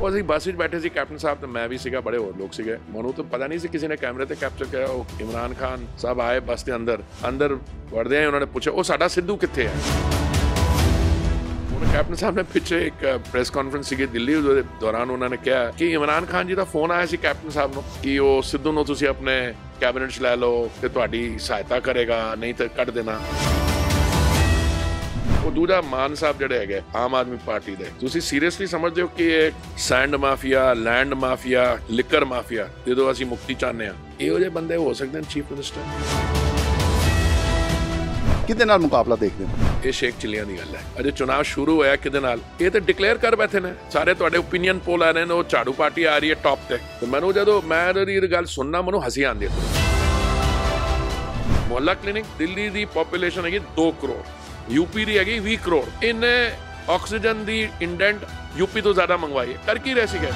ਉਹ ਅਸੀਂ ਬੱਸ ਵਿੱਚ ਬੈਠੇ ਸੀ ਕੈਪਟਨ ਸਾਹਿਬ ਤੇ ਮੈਂ ਵੀ ਸੀਗਾ ਬੜੇ ਹੋਰ ਲੋਕ ਸੀਗੇ ਮੈਨੂੰ ਤਾਂ ਪਤਾ ਨਹੀਂ ਸੀ ਕਿਸੇ ਨੇ ਕੈਮਰੇ ਤੇ ਕੈਪਚਰ ਕਰਿਆ ਉਹ ਇਮਰਾਨ ਖਾਨ ਸਾਹਿਬ ਆਏ ਬੱਸ ਦੇ ਅੰਦਰ ਅੰਦਰ ਵੜਦੇ ਆਏ ਉਹਨਾਂ ਨੇ ਪੁੱਛਿਆ ਉਹ ਸਾਡਾ ਸਿੱਧੂ ਕਿੱਥੇ ਹੈ ਉਹਨਾਂ ਕੈਪਟਨ ਸਾਹਿਬ ਨੇ ਪਿੱਛੇ ਇੱਕ ਪ੍ਰੈਸ ਕਾਨਫਰੰਸ ਸੀਗੀ ਦਿੱਲੀ ਉਹਦੇ ਦੌਰਾਨ ਉਹਨਾਂ ਨੇ ਕਿਹਾ ਕਿ ਇਮਰਾਨ ਖਾਨ ਜੀ ਦਾ ਫੋਨ ਆਇਆ ਸੀ ਕੈਪਟਨ ਸਾਹਿਬ ਨੂੰ ਕਿ ਉਹ ਸਿੱਧੂ ਨੂੰ ਤੁਸੀਂ ਆਪਣੇ ਕੈਬਨਿਟ 'ਚ ਲੈ ਲਓ ਤੇ ਤੁਹਾਡੀ ਸਹਾਇਤਾ ਕਰੇਗਾ ਨਹੀਂ ਤਾਂ ਕੱਢ ਦੇਣਾ ਉਹ ਦੂਜਾ ਮਾਨ ਸਾਹਿਬ ਜਿਹੜੇ ਹੈਗੇ ਆਮ ਆਦਮੀ ਪਾਰਟੀ ਦੇ ਤੁਸੀਂ ਸੀਰੀਅਸਲੀ ਸਮਝਦੇ ਹੋ ਕਿ ਇਹ sand mafia land mafia liquor mafia ਜਦੋਂ ਅਸੀਂ ਮੁਕਤੀ ਚਾਹੁੰਦੇ ਆ ਇਹੋ ਜਿਹੇ ਬੰਦੇ ਹੋ ਸਕਦੇ ਨੇ ਚੀਫ ਮਿਨਿਸਟਰ ਕਿਦੇ ਨਾਲ ਮੁਕਾਬਲਾ ਦੇਖਦੇ ਹੋ ਇਹ ਸ਼ੇਖ ਚਿੱਲੀਆਂ ਦੀ ਗੱਲ ਹੈ ਅਜੇ ਚੋਣਾਂ ਸ਼ੁਰੂ ਹੋਇਆ ਕਿਦੇ ਨਾਲ ਇਹ ਤਾਂ ਡਿਕਲੇਅਰ ਕਰ ਬੈਠੇ ਨੇ ਸਾਰੇ ਤੁਹਾਡੇ ਓਪੀਨੀਅਨ ਪੋਲ ਆ ਰਹੇ ਨੇ ਉਹ ਝਾੜੂ ਪਾਰਟੀ ਆ ਰਹੀ ਹੈ ਟੌਪ ਤੇ ਤੇ ਮੈਨੂੰ ਜਦੋਂ ਮੈਂ ਇਹ ਗੱਲ ਸੁਣਨਾ ਮੈਨੂੰ ਹਸੀ ਆਉਂਦੀ ਹੈ ਮੁਹੱਲਾ ਕਲੀਨਿਕ ਦਿੱਲੀ ਦੀ ਪੋਪੂਲੇਸ਼ਨ ਹੈਗੀ 2 ਕਰੋੜ ਯੂਪੀ ਦੀ ਹੈਗੀ 20 ਕਰੋੜ ਇਹਨੇ ਆਕਸੀਜਨ ਦੀ ਇੰਡੈਂਟ ਯੂਪੀ ਤੋਂ ਜ਼ਿਆਦਾ ਮੰਗਵਾਈ ਹੈ ਕਰ ਕੀ ਰਹੇ ਸੀਗੇ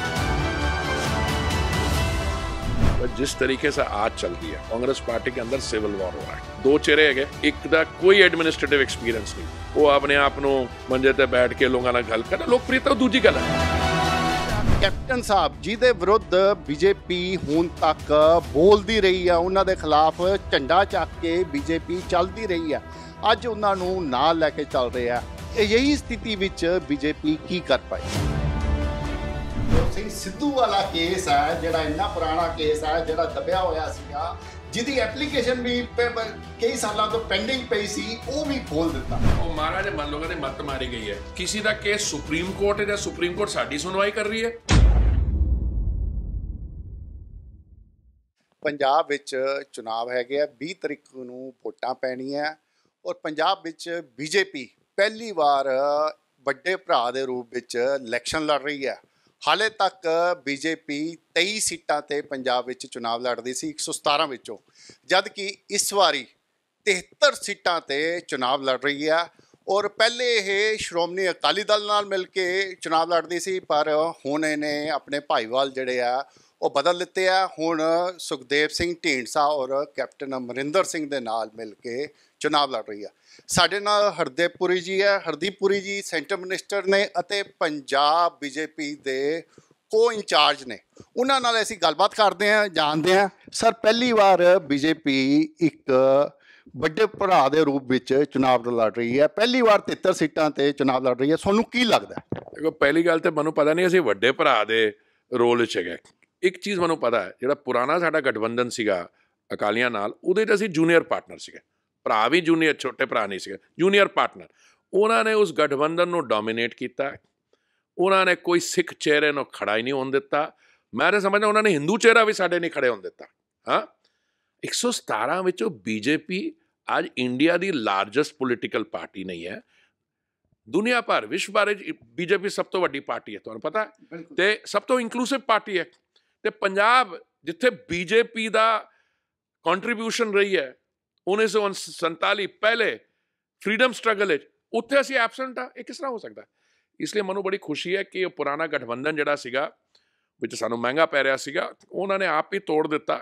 ਜਿਸ ਤਰੀਕੇ ਸਾ ਆਜ चलती ਹੈ ਕਾਂਗਰਸ ਪਾਰਟੀ ਦੇ ਅੰਦਰ ਸਿਵਲ ਵਾਰ ਹੋ रहा ਹੈ ਦੋ ਚਿਹਰੇ ਹੈਗੇ ਇੱਕ ਦਾ ਕੋਈ ਐਡਮਿਨਿਸਟ੍ਰੇਟਿਵ ਐਕਸਪੀਰੀਅੰਸ ਨਹੀਂ ਉਹ ਆਪਣੇ ਆਪ ਨੂੰ ਮੰਜੇ ਤੇ ਬੈਠ ਕੇ ਲੋਕਾਂ ਨਾਲ ਗੱਲ ਕਰਨਾ ਲੋਕਪ੍ਰਿਯਤਾ ਦੂਜੀ ਗੱਲ ਹੈ ਕੈਪਟਨ ਸਾਹਿਬ ਜੀ ਦੇ ਵਿਰੁੱਧ ਬੀਜੇਪੀ ਹੁਣ ਤੱਕ ਬੋਲਦੀ ਰਹੀ ਆ ਉਹਨਾਂ ਦੇ ਖਿਲਾਫ ਝੰਡਾ ਚੱਕ ਕੇ ਬੀਜੇਪੀ ਚੱਲਦੀ ਰਹੀ ਆ ਅੱਜ ਉਹਨਾਂ ਨੂੰ ਨਾਲ ਲੈ ਕੇ ਚੱਲ ਰਹੇ ਆ ਯਹੀ ਸਥਿਤੀ ਵਿੱਚ ਬੀਜੇਪੀ ਕੀ ਕਰ ਪਾਈ ਸਿੰਘ ਸਿੱਧੂ ਵਾਲਾ ਕੇਸ ਹੈ ਜਿਹੜਾ ਇੰਨਾ ਪੁਰਾਣਾ ਕੇਸ ਹੈ ਜਿਹੜਾ ਦਬਿਆ ਹੋਇਆ ਸੀਗਾ ਜਿਹਦੀ ਐਪਲੀਕੇਸ਼ਨ ਵੀ ਕਈ ਸਾਲਾਂ ਤੋਂ ਪੈਂਡਿੰਗ ਪਈ ਸੀ ਉਹ ਵੀ ਖੋਲ ਦਿੱਤਾ ਉਹ ਮਹਾਰਾਜ ਮੰਨ ਲਓ ਕਹਿੰਦੇ ਮੱਤ ਮਾਰੀ ਗਈ ਹੈ ਕਿਸੇ ਦਾ ਕੇਸ ਸੁਪਰੀਮ ਕੋਰਟ ਹੈ ਜਾਂ ਸੁਪਰੀਮ ਕੋਰਟ ਸਾਡੀ ਸੁਣਵਾਈ ਕਰ ਰਹੀ ਹੈ ਪੰਜਾਬ ਵਿੱਚ ਚੋਣਾਂ ਹੈਗੇ ਆ 20 ਤਰੀਕ ਨੂੰ ਵੋਟਾਂ ਪੈਣੀਆਂ ਔਰ ਪੰਜਾਬ ਵਿੱਚ ਬੀਜੇਪੀ ਪਹਿਲੀ ਵਾਰ ਵੱਡੇ ਭਰਾ ਦੇ ਰੂਪ ਵਿੱਚ ਇਲੈਕਸ਼ਨ ਲੜ ਰਹੀ ਹੈ ਹਾਲੇ ਤੱਕ ਬੀਜੇਪੀ 23 ਸੀਟਾਂ ਤੇ ਪੰਜਾਬ ਵਿੱਚ ਚੋਣ ਲੜਦੀ ਸੀ 117 ਵਿੱਚੋਂ ਜਦ ਕਿ ਇਸ ਵਾਰੀ 73 ਸੀਟਾਂ ਤੇ ਚੋਣ ਲੜ ਰਹੀ ਹੈ ਔਰ ਪਹਿਲੇ ਇਹ ਸ਼੍ਰੋਮਣੀ ਅਕਾਲੀ ਦਲ ਨਾਲ ਮਿਲ ਕੇ ਚੋਣ ਲੜਦੀ ਸੀ ਪਰ ਹੁਣ ਇਹਨੇ ਆਪਣੇ ਭਾਈਵਾਲ ਜਿਹੜੇ ਆ ਉਹ ਬਦਲ ਲਿੱਤੇ ਆ ਹੁਣ ਸੁਖਦੇਵ ਸਿੰਘ ਢੀਂਡਸਾ ਔਰ ਕੈਪਟਨ ਅਮਰਿੰਦਰ ਸਿੰਘ ਦੇ ਨਾਲ ਮਿਲ ਕੇ ਚੋਣਾਂ ਲੜ ਰਹੀ ਆ ਸਾਡੇ ਨਾਲ ਹਰਦੇਪੁਰੀ ਜੀ ਹੈ ਹਰਦੀਪੁਰੀ ਜੀ ਸੈਂਟਰ ਮਿਨਿਸਟਰ ਨੇ ਅਤੇ ਪੰਜਾਬ ਬੀਜੇਪੀ ਦੇ ਕੋ ਇੰਚਾਰਜ ਨੇ ਉਹਨਾਂ ਨਾਲ ਅਸੀਂ ਗੱਲਬਾਤ ਕਰਦੇ ਆ ਜਾਣਦੇ ਆ ਸਰ ਪਹਿਲੀ ਵਾਰ ਬੀਜੇਪੀ ਇੱਕ ਵੱਡੇ ਭਰਾ ਦੇ ਰੂਪ ਵਿੱਚ ਚੋਣ ਲੜ ਰਹੀ ਹੈ ਪਹਿਲੀ ਵਾਰ 73 ਸੀਟਾਂ ਤੇ ਚੋਣ ਲੜ ਰਹੀ ਹੈ ਤੁਹਾਨੂੰ ਕੀ ਲੱਗਦਾ ਦੇਖੋ ਪਹਿਲੀ ਗੱਲ ਤੇ ਮੈਨੂੰ ਪਤਾ ਨਹੀਂ ਅਸੀਂ ਵੱਡੇ ਭਰਾ ਦੇ ਰੋਲ 'ਚ ਹੈਗੇ ਇੱਕ ਚੀਜ਼ ਮੈਨੂੰ ਪਤਾ ਹੈ ਜਿਹੜਾ ਪੁਰਾਣਾ ਸਾਡਾ ਗਠਬੰਧਨ ਸੀਗਾ ਅਕਾਲੀਆਂ ਨਾਲ ਉਹਦੇ ਤੇ ਅਸੀਂ ਜੂਨੀਅਰ ਪਾਰਟਨਰ ਸੀਗੇ ਭਰਾ ਵੀ ਜੂਨੀਅਰ ਛੋਟੇ ਭਰਾ ਨਹੀਂ ਸੀਗੇ ਜੂਨੀਅਰ ਪਾਰਟਨਰ ਉਹਨਾਂ ਨੇ ਉਸ ਗਠਬੰਧਨ ਨੂੰ ਡੋਮਿਨੇਟ ਕੀਤਾ ਉਹਨਾਂ ਨੇ ਕੋਈ ਸਿੱਖ ਚਿਹਰੇ ਨੂੰ ਖੜਾ ਹੀ ਨਹੀਂ ਹੋਣ ਦਿੱਤਾ ਮੈਂ ਤਾਂ ਸਮਝਦਾ ਉਹਨਾਂ ਨੇ ਹਿੰਦੂ ਚਿਹਰਾ ਵੀ ਸਾਡੇ ਨਹੀਂ ਖੜੇ ਹੋਣ ਦਿੱਤਾ ਹਾਂ 117 ਵਿੱਚੋਂ ਬੀਜੇਪੀ ਅੱਜ ਇੰਡੀਆ ਦੀ ਲਾਰਜੈਸਟ ਪੋਲੀਟੀਕਲ ਪਾਰਟੀ ਨਹੀਂ ਹੈ ਦੁਨੀਆ ਭਰ ਵਿਸ਼ਵ ਭਰ ਵਿੱਚ ਬੀਜੇਪੀ ਸਭ ਤੋਂ ਵੱਡੀ ਪਾਰਟੀ ਹੈ ਤੁਹਾਨੂੰ ਪਤਾ ਤੇ ਸਭ ਤੋਂ ਇਨਕਲੂਸਿਵ ਪਾਰਟੀ ਹੈ ਤੇ ਪੰਜਾਬ ਜਿੱਥੇ ਬੀਜੇਪੀ ਦਾ ਕੰਟਰੀਬਿਊਸ਼ਨ ਰਹੀ ਹੈ 1947 ਪਹਿਲੇ ਫਰੀडम ਸਟਰਗਲ ਵਿੱਚ ਉੱਥੇ ਅਸੀਂ ਐਬਸੈਂਟ ਆ ਇਹ ਕਿਸ ਤਰ੍ਹਾਂ ਹੋ ਸਕਦਾ ਇਸ ਲਈ ਮੈਨੂੰ ਬੜੀ ਖੁਸ਼ੀ ਹੈ ਕਿ ਇਹ ਪੁਰਾਣਾ ਗਠਬੰਧਨ ਜਿਹੜਾ ਸੀਗਾ ਵਿੱਚ ਸਾਨੂੰ ਮਹਿੰਗਾ ਪੈ ਰਿਹਾ ਸੀਗਾ ਉਹਨਾਂ ਨੇ ਆਪ ਹੀ ਤੋੜ ਦਿੱਤਾ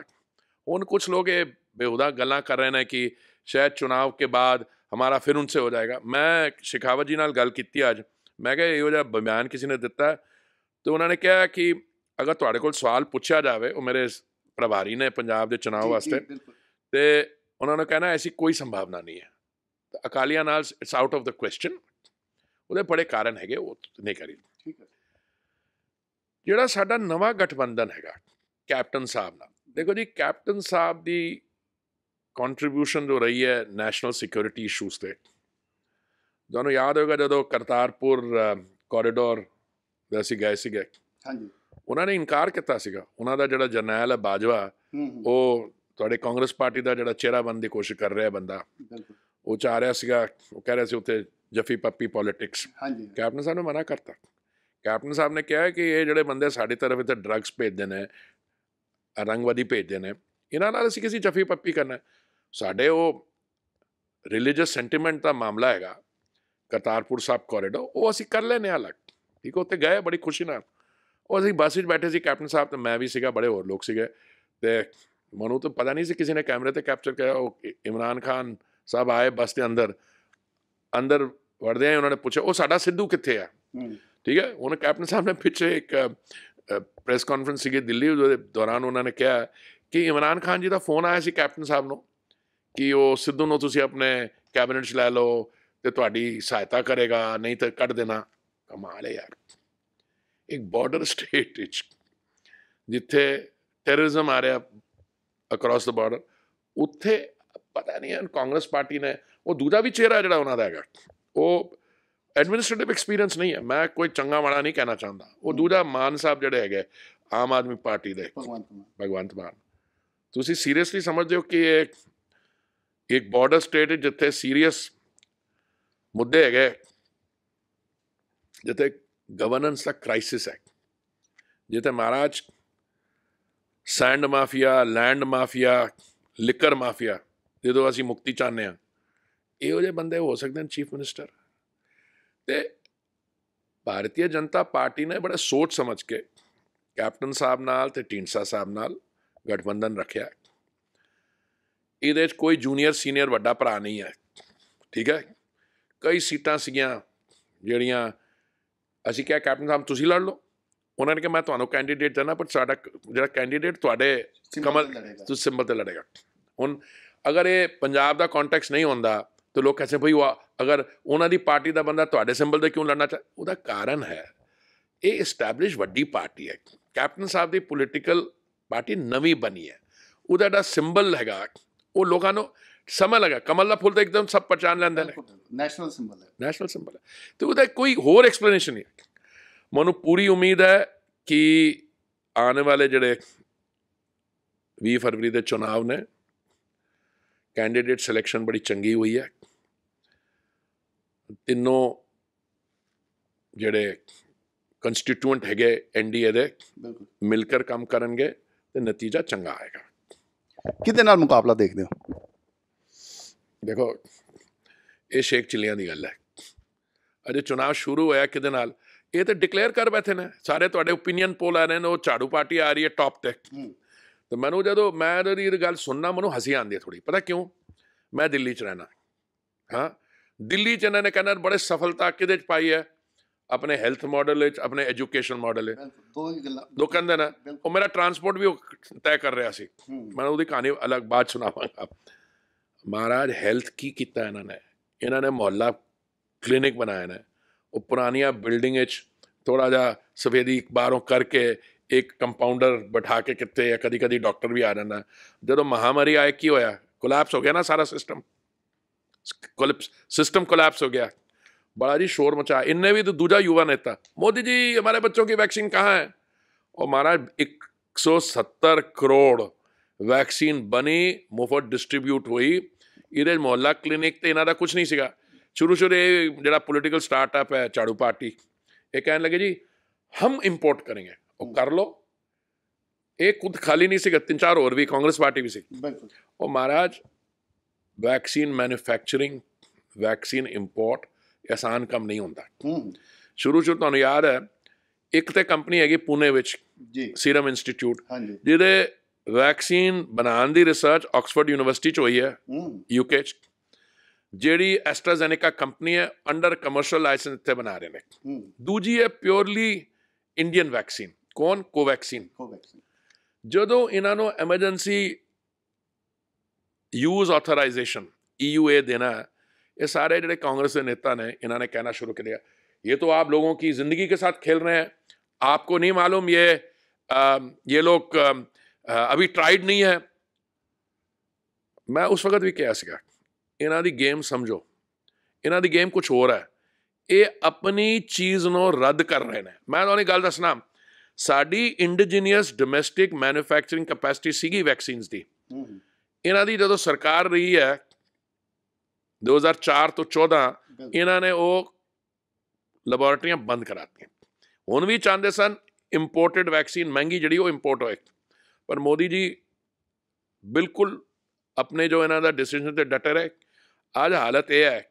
ਹੁਣ ਕੁਝ ਲੋਕ ਇਹ ਬੇਹੁਦਾ ਗੱਲਾਂ ਕਰ ਰਹੇ ਨੇ ਕਿ ਸ਼ਾਇਦ ਚੋਣਾਂ ਕੇ ਬਾਅਦ ਹਮਾਰਾ ਫਿਰ ਉਨਸੇ ਹੋ ਜਾਏਗਾ ਮੈਂ ਸ਼ਿਖਾਵਤ ਜੀ ਨਾਲ ਗੱਲ ਕੀਤੀ ਅੱਜ ਮੈਂ ਕਿਹਾ ਇਹੋ ਜਿਹਾ ਬਿਆਨ ਕਿਸੇ ਨੇ ਦਿੱਤਾ ਤੇ ਉਹਨਾਂ ਨੇ ਕਿਹਾ ਕਿ ਅਗਰ ਤੁਹਾਡੇ ਕੋਲ ਸਵਾਲ ਪੁੱਛਿਆ ਜਾਵੇ ਉਹ ਮੇਰੇ ਪ੍ਰਭਾਰੀ ਨੇ ਪੰਜਾਬ ਦੇ ਚੋਣ ਵਾਸਤੇ ਤੇ ਉਹਨਾਂ ਨੇ ਕਹਿਣਾ ਐਸੀ ਕੋਈ ਸੰਭਾਵਨਾ ਨਹੀਂ ਹੈ ਅਕਾਲੀਆਂ ਨਾਲ it's out of the question ਉਹਦੇ ਬੜੇ ਕਾਰਨ ਹੈਗੇ ਉਹ ਨਹੀਂ ਕਰੀ ਠੀਕ ਹੈ ਜਿਹੜਾ ਸਾਡਾ ਨਵਾਂ ਗਠਬੰਧਨ ਹੈਗਾ ਕੈਪਟਨ ਸਾਹਿਬ ਨਾਲ ਦੇਖੋ ਜੀ ਕੈਪਟਨ ਸਾਹਿਬ ਦੀ ਕੰਟਰੀਬਿਊਸ਼ਨ ਜੋ ਰਹੀ ਹੈ ਨੈਸ਼ਨਲ ਸਿਕਿਉਰਿਟੀ ਇਸ਼ੂਸ ਤੇ ਤੁਹਾਨੂੰ ਯਾਦ ਹੋਗਾ ਜਦੋਂ ਕਰਤਾਰਪੁਰ ਕੋਰੀਡੋਰ ਦਾ ਸੀ ਗਏ ਸੀਗੇ ਹਾਂਜੀ ਉਹਨਾਂ ਨੇ ਇਨਕਾਰ ਕੀਤਾ ਸੀਗਾ ਉਹਨਾਂ ਦਾ ਜਿਹੜਾ ਜਰਨੈਲ ਹੈ ਬਾਜਵਾ ਉਹ ਤੁਹਾਡੇ ਕਾਂਗਰਸ ਪਾਰਟੀ ਦਾ ਜਿਹੜਾ ਚਿਹਰਾ ਬਣਨ ਦੀ ਕੋਸ਼ਿਸ਼ ਕਰ ਰਿਹਾ ਬੰਦਾ ਉਹ ਚਾਹ ਰਿਹਾ ਸੀਗਾ ਉਹ ਕਹਿ ਰਿਹਾ ਸੀ ਉੱਥੇ ਜਫੀ ਪੱਪੀ ਪੋਲਿਟਿਕਸ ਕੈਪਟਨ ਸਾਹਿਬ ਨੇ ਮਨਾ ਕਰਤਾ ਕੈਪਟਨ ਸਾਹਿਬ ਨੇ ਕਿਹਾ ਕਿ ਇਹ ਜਿਹੜੇ ਬੰਦੇ ਸਾਡੀ ਤਰਫ ਇੱਥੇ ਡਰੱਗਸ ਭੇਜਦੇ ਨੇ ਰੰਗਵਾਦੀ ਭੇਜਦੇ ਨੇ ਇਹਨਾਂ ਨਾਲ ਅਸੀਂ ਕਿਸੇ ਜਫੀ ਪੱਪੀ ਕਰਨਾ ਸਾਡੇ ਉਹ ਰਿਲੀਜੀਅਸ ਸੈਂਟੀਮੈਂਟ ਦਾ ਮਾਮਲਾ ਹੈਗਾ ਕਰਤਾਰਪੁਰ ਸਾਹਿਬ ਕੋਰੀਡੋਰ ਉਹ ਅਸੀਂ ਕਰ ਲੈਨੇ ਲੱਗ ਠੀਕ ਉੱਤੇ ਗਏ ਬੜੀ ਖੁਸ਼ੀ ਨਾਲ ਉਹ ਅਸੀਂ ਬੱਸ ਵਿੱਚ ਬੈਠੇ ਸੀ ਕੈਪਟਨ ਸਾਹਿਬ ਤੇ ਮੈਂ ਵੀ ਸੀਗਾ ਬੜੇ ਹੋਰ ਲੋਕ ਸੀਗੇ ਤੇ ਮਨੂ ਤਾਂ ਪਤਾ ਨਹੀਂ ਸੀ ਕਿਸੇ ਨੇ ਕੈਮਰੇ ਤੇ ਕੈਪਚਰ ਕਰਿਆ ਉਹ ਇਮਰਾਨ ਖਾਨ ਸਾਹਿਬ ਆਏ ਬੱਸ ਦੇ ਅੰਦਰ ਅੰਦਰ ਵੜਦੇ ਆ ਉਹਨਾਂ ਨੇ ਪੁੱਛਿਆ ਉਹ ਸਾਡਾ ਸਿੱਧੂ ਕਿੱਥੇ ਆ ਠੀਕ ਹੈ ਉਹਨੇ ਕੈਪਟਨ ਸਾਹਿਬ ਨੇ ਪਿੱਛੇ ਇੱਕ ਪ੍ਰੈਸ ਕਾਨਫਰੰਸ ਸੀਗੀ ਦਿੱਲੀ ਉਹਦੇ ਦੌਰਾਨ ਉਹਨਾਂ ਨੇ ਕਿਹਾ ਕਿ ਇਮਰਾਨ ਖਾਨ ਜੀ ਦਾ ਫੋਨ ਆਇਆ ਸੀ ਕੈਪਟਨ ਸਾਹਿਬ ਨੂੰ ਕਿ ਉਹ ਸਿੱਧੂ ਨੂੰ ਤੁਸੀਂ ਆਪਣੇ ਕੈਬਨਿਟ 'ਚ ਲੈ ਲਓ ਤੇ ਤੁਹਾਡੀ ਸਹਾਇਤਾ ਕਰੇਗਾ ਨਹੀਂ ਤਾਂ ਕੱਢ ਦੇਣਾ ਕਮਾਲ ਹੈ ਯਾਰ ਇੱਕ ਬਾਰਡਰ ਸਟੇਟ ਵਿੱਚ ਜਿੱਥੇ ਟੈਰਰਿਜ਼ਮ ਆ ਰਿਹਾ ਅਕ੍ਰੋਸ ਦਾ ਬਾਰਡਰ ਉੱਥੇ ਪਤਾ ਨਹੀਂ ਕਾਂਗਰਸ ਪਾਰਟੀ ਨੇ ਉਹ ਦੂਜਾ ਵੀ ਚਿਹਰਾ ਜਿਹੜਾ ਉਹਨਾਂ ਦਾ ਹੈਗਾ ਉਹ ਐਡਮਿਨਿਸਟ੍ਰੇਟਿਵ ਐਕਸਪੀਰੀਅੰਸ ਨਹੀਂ ਹੈ ਮੈਂ ਕੋਈ ਚੰਗਾ ਵਾਲਾ ਨਹੀਂ ਕਹਿਣਾ ਚਾਹੁੰਦਾ ਉਹ ਦੂਜਾ ਮਾਨ ਸਾਹਿਬ ਜਿਹੜੇ ਹੈਗੇ ਆਮ ਆਦਮੀ ਪਾਰਟੀ ਦੇ ਭਗਵੰਤ ਮਾਨ ਤੁਸੀਂ ਸੀਰੀਅਸਲੀ ਸਮਝਦੇ ਹੋ ਕਿ ਇਹ ਇੱਕ ਬਾਰਡਰ ਸਟੇਟ ਜਿੱਥੇ ਸੀਰੀਅਸ ਮੁੱਦੇ ਹੈਗੇ ਜਿੱਥੇ ਗਵਰਨੈਂਸ ਦਾ ਕ੍ਰਾਈਸਿਸ ਹੈ ਜਿੱਥੇ ਮਹਾਰਾਜ sand mafia land mafia liquor mafia ਜਦੋਂ ਅਸੀਂ ਮੁਕਤੀ ਚਾਹੁੰਦੇ ਆ ਇਹੋ ਜਿਹੇ ਬੰਦੇ ਹੋ ਸਕਦੇ ਨੇ ਚੀਫ ਮਿਨਿਸਟਰ ਤੇ ਭਾਰਤੀ ਜਨਤਾ ਪਾਰਟੀ ਨੇ ਬੜਾ ਸੋਚ ਸਮਝ ਕੇ ਕੈਪਟਨ ਸਾਹਿਬ ਨਾਲ ਤੇ ਟਿੰਸਾ ਸਾਹਿਬ ਨਾਲ ਗਠਬੰਧਨ ਰੱਖਿਆ ਇਹਦੇ ਵਿੱਚ ਕੋਈ ਜੂਨੀਅਰ ਸੀਨੀਅਰ ਵੱਡਾ ਭਰਾ ਨਹੀਂ ਹੈ ਠੀਕ ਹੈ ਕਈ ਸੀਟਾਂ ਸੀਗੀਆਂ ਜਿਹੜੀਆਂ ਅਸੀਂ ਕਿਹਾ ਕੈਪਟਨ ਸਾਹਿਬ ਤੁਸੀਂ ਲੜ ਲਓ ਉਹਨਾਂ ਨੇ ਕਿ ਮੈਂ ਤੁਹਾਨੂੰ ਕੈਂਡੀਡੇਟ ਦੇਣਾ ਪਰ ਸਾਡਾ ਜਿਹੜਾ ਕੈਂਡੀਡੇਟ ਤੁਹਾਡੇ ਕਮਲ ਤੁਸੀਂ ਸਿੰਬਲ ਤੇ ਲੜੇਗਾ ਹੁਣ ਅਗਰ ਇਹ ਪੰਜਾਬ ਦਾ ਕੰਟੈਕਸਟ ਨਹੀਂ ਹੁੰਦਾ ਤੇ ਲੋਕ ਕਹਿੰਦੇ ਭਈ ਅਗਰ ਉਹਨਾਂ ਦੀ ਪਾਰਟੀ ਦਾ ਬੰਦਾ ਤੁਹਾਡੇ ਸਿੰਬਲ ਤੇ ਕਿਉਂ ਲੜਨਾ ਚਾਹ ਉਹਦਾ ਕਾਰਨ ਹੈ ਇਹ ਐਸਟੈਬਲਿਸ਼ ਵੱਡੀ ਪਾਰਟੀ ਹੈ ਕੈਪਟਨ ਸਾਹਿਬ ਦੀ ਪੋਲੀਟੀਕਲ ਪਾਰਟੀ ਨਵੀਂ ਬਣੀ ਹੈ ਉਹਦਾ ਦਾ ਸਿੰਬਲ ਹੈਗਾ ਉਹ ਲੋਕਾਂ ਨੂੰ ਸਮਾਂ ਲਗਾ ਕਮਲ ਦਾ ਫੁੱਲ ਤਾਂ ਇੱਕਦਮ ਸਭ ਪਛਾਣ ਲੈਂਦੇ ਨੇ ਨੈਸ਼ਨਲ ਸਿੰਬਲ ਹੈ ਨੈਸ਼ਨਲ ਸਿੰਬਲ ਹੈ ਤੇ ਉਹਦਾ ਕੋਈ ਹੋਰ ਐਕਸਪਲੇਨੇਸ਼ਨ ਨਹੀਂ ਮੈਨੂੰ ਪੂਰੀ ਉਮੀਦ ਹੈ ਕਿ ਆਉਣ ਵਾਲੇ ਜਿਹੜੇ 20 ਫਰਵਰੀ ਦੇ ਚੋਣਾਂ ਨੇ ਕੈਂਡੀਡੇਟ ਸਿਲੈਕਸ਼ਨ ਬੜੀ ਚੰਗੀ ਹੋਈ ਹੈ ਤਿੰਨੋਂ ਜਿਹੜੇ ਕੰਸਟੀਟਿਊਐਂਟ ਹੈਗੇ ਐਨਡੀਏ ਦੇ ਮਿਲ ਕੇ ਕੰਮ ਕਰਨਗੇ ਤੇ ਨਤੀਜਾ ਚੰਗਾ ਆਏਗਾ ਕਿਤੇ ਨਾਲ ਮੁਕਾਬਲਾ ਦੇਖਦੇ ਹੋ ਦੇਖੋ ਇਹ ਸ਼ੇਖ ਚਿੱਲਿਆਂ ਦੀ ਗੱਲ ਹੈ ਅਜੇ ਚੋਣਾਂ ਸ਼ੁਰੂ ਹੋਇਆ ਕਿਹਦੇ ਨਾਲ ਇਹ ਤਾਂ ਡਿਕਲੇਅਰ ਕਰ ਬੈਠੇ ਨੇ ਸਾਰੇ ਤੁਹਾਡੇ ਓਪੀਨੀਅਨ ਪੋਲ ਆ ਰਹੇ ਨੇ ਉਹ ਝਾੜੂ ਪਾਰਟੀ ਆ ਰਹੀ ਹੈ ਟੌਪ ਤੇ ਤੇ ਮੈਨੂੰ ਜਦੋਂ ਮੈਂ ਇਹ ਗੱਲ ਸੁਣਨਾ ਮੈਨੂੰ ਹਸੀ ਆਉਂਦੀ ਹੈ ਥੋੜੀ ਪਤਾ ਕਿਉਂ ਮੈਂ ਦਿੱਲੀ ਚ ਰਹਿਣਾ ਹਾਂ ਦਿੱਲੀ ਚ ਇਹਨਾਂ ਨੇ ਕਹਿੰਦਾ ਬੜੇ ਸਫਲਤਾ ਕਿਹਦੇ ਚ ਪਾਈ ਹੈ ਆਪਣੇ ਹੈਲਥ ਮਾਡਲ ਵਿੱਚ ਆਪਣੇ ਐਜੂਕੇਸ਼ਨ ਮਾਡਲ ਵਿੱਚ ਦੋ ਹੀ ਗੱਲਾਂ ਦੋ ਕਹਿੰਦੇ ਨਾ ਉਹ ਮੇਰਾ ਟਰਾਂਸਪੋਰਟ ਵੀ ਉਹ ਤੈਅ ਕਰ ਰਿਹਾ ਸੀ ਮੈਂ ਉਹਦੀ ਕਹਾਣੀ ਅਲੱਗ ਬਾਅਦ ਸੁਣਾਵਾਂਗਾ महाराज हेल्थ की किया इन्होंने इन्होंने मोहल्ला क्लिनिक बनाया ना वो पुरानी बिल्डिंग थोड़ा जा सफेदी बारों करके एक कंपाउंडर बैठा के कितने या कभी कभी डॉक्टर भी आ जाना जो महामारी आए कि होया कोलैप्स हो गया ना सारा सिस्टम सिस्टम कोलैप्स हो गया बड़ा जी शोर मचा इन्हें भी तो दूजा युवा नेता मोदी जी हमारे बच्चों की वैक्सीन कहाँ है और महाराज एक सौ सत्तर करोड़ ਵੈਕਸੀਨ ਬਣੀ ਮੁਫਤ ਡਿਸਟ੍ਰੀਬਿਊਟ ਹੋਈ ਇਹਦੇ ਮੁਹੱਲਾ ਕਲੀਨਿਕ ਤੇ ਇਹਨਾਂ ਦਾ ਕੁਝ ਨਹੀਂ ਸੀਗਾ ਸ਼ੁਰੂ ਸ਼ੁਰੂ ਇਹ ਜਿਹੜਾ ਪੋਲੀਟੀਕਲ ਸਟਾਰਟਅਪ ਹੈ ਝਾੜੂ ਪਾਰਟੀ ਇਹ ਕਹਿਣ ਲੱਗੇ ਜੀ ਹਮ ਇੰਪੋਰਟ ਕਰਾਂਗੇ ਉਹ ਕਰ ਲੋ ਇਹ ਖੁਦ ਖਾਲੀ ਨਹੀਂ ਸੀਗਾ ਤਿੰਨ ਚਾਰ ਹੋਰ ਵੀ ਕਾਂਗਰਸ ਪਾਰਟੀ ਵੀ ਸੀ ਬਿਲਕੁਲ ਉਹ ਮਹਾਰਾਜ ਵੈਕਸੀਨ ਮੈਨੂਫੈਕਚਰਿੰਗ ਵੈਕਸੀਨ ਇੰਪੋਰਟ ਆਸਾਨ ਕੰਮ ਨਹੀਂ ਹੁੰਦਾ ਸ਼ੁਰੂ ਸ਼ੁਰੂ ਤੁਹਾਨੂੰ ਯਾਦ ਹੈ ਇੱਕ ਤੇ ਕੰਪਨੀ ਹੈਗੀ ਪੂਨੇ ਵਿੱਚ ਜੀ ਸੀਰਮ ਇੰਸਟੀਚਿਊਟ ਹਾਂਜੀ ਜਿਹਦੇ ਵੈਕਸੀਨ ਬਣਾਉਣ ਦੀ ਰਿਸਰਚ ਆਕਸਫੋਰਡ ਯੂਨੀਵਰਸਿਟੀ ਚ ਹੋਈ ਹੈ ਯੂਕੇ ਚ ਜਿਹੜੀ ਐਸਟਰਾਜ਼ੈਨੇਕਾ ਕੰਪਨੀ ਹੈ ਅੰਡਰ ਕਮਰਸ਼ੀਅਲ ਲਾਇਸੈਂਸ ਤੇ ਬਣਾ ਰਹੇ ਨੇ ਦੂਜੀ ਹੈ ਪਿਓਰਲੀ ਇੰਡੀਅਨ ਵੈਕਸੀਨ ਕੌਣ ਕੋਵੈਕਸੀਨ ਜਦੋਂ ਇਹਨਾਂ ਨੂੰ ਐਮਰਜੈਂਸੀ ਯੂਜ਼ ਆਥੋਰਾਈਜੇਸ਼ਨ ईयूए देना है ये सारे जो कांग्रेस के नेता ने इन्होंने कहना शुरू कर दिया ये तो आप लोगों की ज़िंदगी के साथ खेल रहे हैं आपको नहीं मालूम ये ये लोग ਅਭੀ ਟ੍ਰਾਈਡ ਨਹੀਂ ਹੈ ਮੈਂ ਉਸ ਵਕਤ ਵੀ ਕਿਹਾ ਸੀਗਾ ਇਹਨਾਂ ਦੀ ਗੇਮ ਸਮਝੋ ਇਹਨਾਂ ਦੀ ਗੇਮ ਕੁਝ ਹੋਰ ਹੈ ਇਹ ਆਪਣੀ ਚੀਜ਼ ਨੂੰ ਰੱਦ ਕਰ ਰਹੇ ਨੇ ਮੈਂ ਤੁਹਾਨੂੰ ਗੱਲ ਦੱਸਣਾ ਸਾਡੀ ਇੰਡੀਜੀਨੀਅਸ ਡੋਮੈਸਟਿਕ ਮੈਨੂਫੈਕਚਰਿੰਗ ਕੈਪੈਸਿਟੀ ਸੀਗੀ ਵੈਕਸੀਨਸ ਦੀ ਇਹਨਾਂ ਦੀ ਜਦੋਂ ਸਰਕਾਰ ਰਹੀ ਹੈ 2004 ਤੋਂ 14 ਇਹਨਾਂ ਨੇ ਉਹ ਲੈਬੋਰਟਰੀਆਂ ਬੰਦ ਕਰਾਤੀਆਂ ਹੁਣ ਵੀ ਚਾਹੁੰਦੇ ਸਨ ਇੰਪੋਰਟਡ ਵੈਕਸੀਨ ਮਹਿੰਗੀ ਜਿਹੜੀ ਉਹ ਇੰਪੋਰਟ ਹੋਏ पर मोदी जी बिल्कुल अपने जो इन्हों का डिसीजन से डटे रहे आज हालत यह है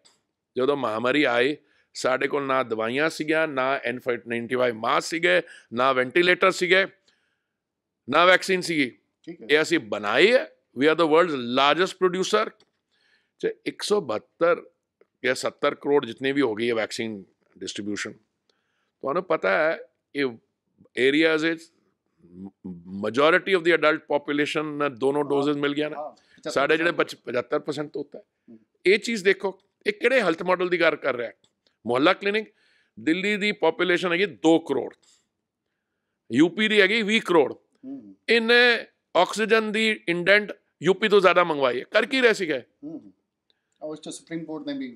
जो तो महामारी आई साढ़े को ना दवाइया सगिया ना N enough ninety five mask है ना वेंटीलेटर से ना वैक्सीन सी ये असी बनाई है we are the world largest producer च एक सौ बहत्तर या सत्तर करोड़ जितनी भी हो गई है वैक्सीन डिस्ट्रीब्यूशन तो पता है ये एरियाज ਆਫ ਦੀ ਅਡਲਟ ਪੋਪੂਲੇਸ਼ਨ पॉपुलेशन ਦੋਨੋਂ डोजेज ਮਿਲ ਗਿਆ ਨਾ ਸਾਡੇ ਜਿਹੜੇ 75% ਤੋਂ ਉੱਤੇ ਇਹ ਚੀਜ਼ ਦੇਖੋ ਇਹ ਕਿਹੜੇ ਹੈਲਥ ਮਾਡਲ ਦੀ ਗੱਲ ਕਰ ਰਿਹਾ ਮੁਹੱਲਾ ਕਲੀਨਿਕ ਦਿੱਲੀ ਦੀ ਪੋਪੂਲੇਸ਼ਨ ਹੈਗੀ 2 ਕਰੋੜ ਯੂਪੀ ਦੀ ਹੈਗੀ 20 ਕਰੋੜ ਇਹਨੇ ਆਕਸੀਜਨ ਦੀ ਇੰਡੈਂਟ ਯੂਪੀ ਤੋਂ ਜ਼ਿਆਦਾ ਮੰਗਵਾਈ ਹੈ ਕਰ ਕੀ ਰਹਿ ਸੀਗਾ ਉਸ ਤੋਂ ਸੁਪਰੀਮ ਕੋਰਟ ਨੇ ਵੀ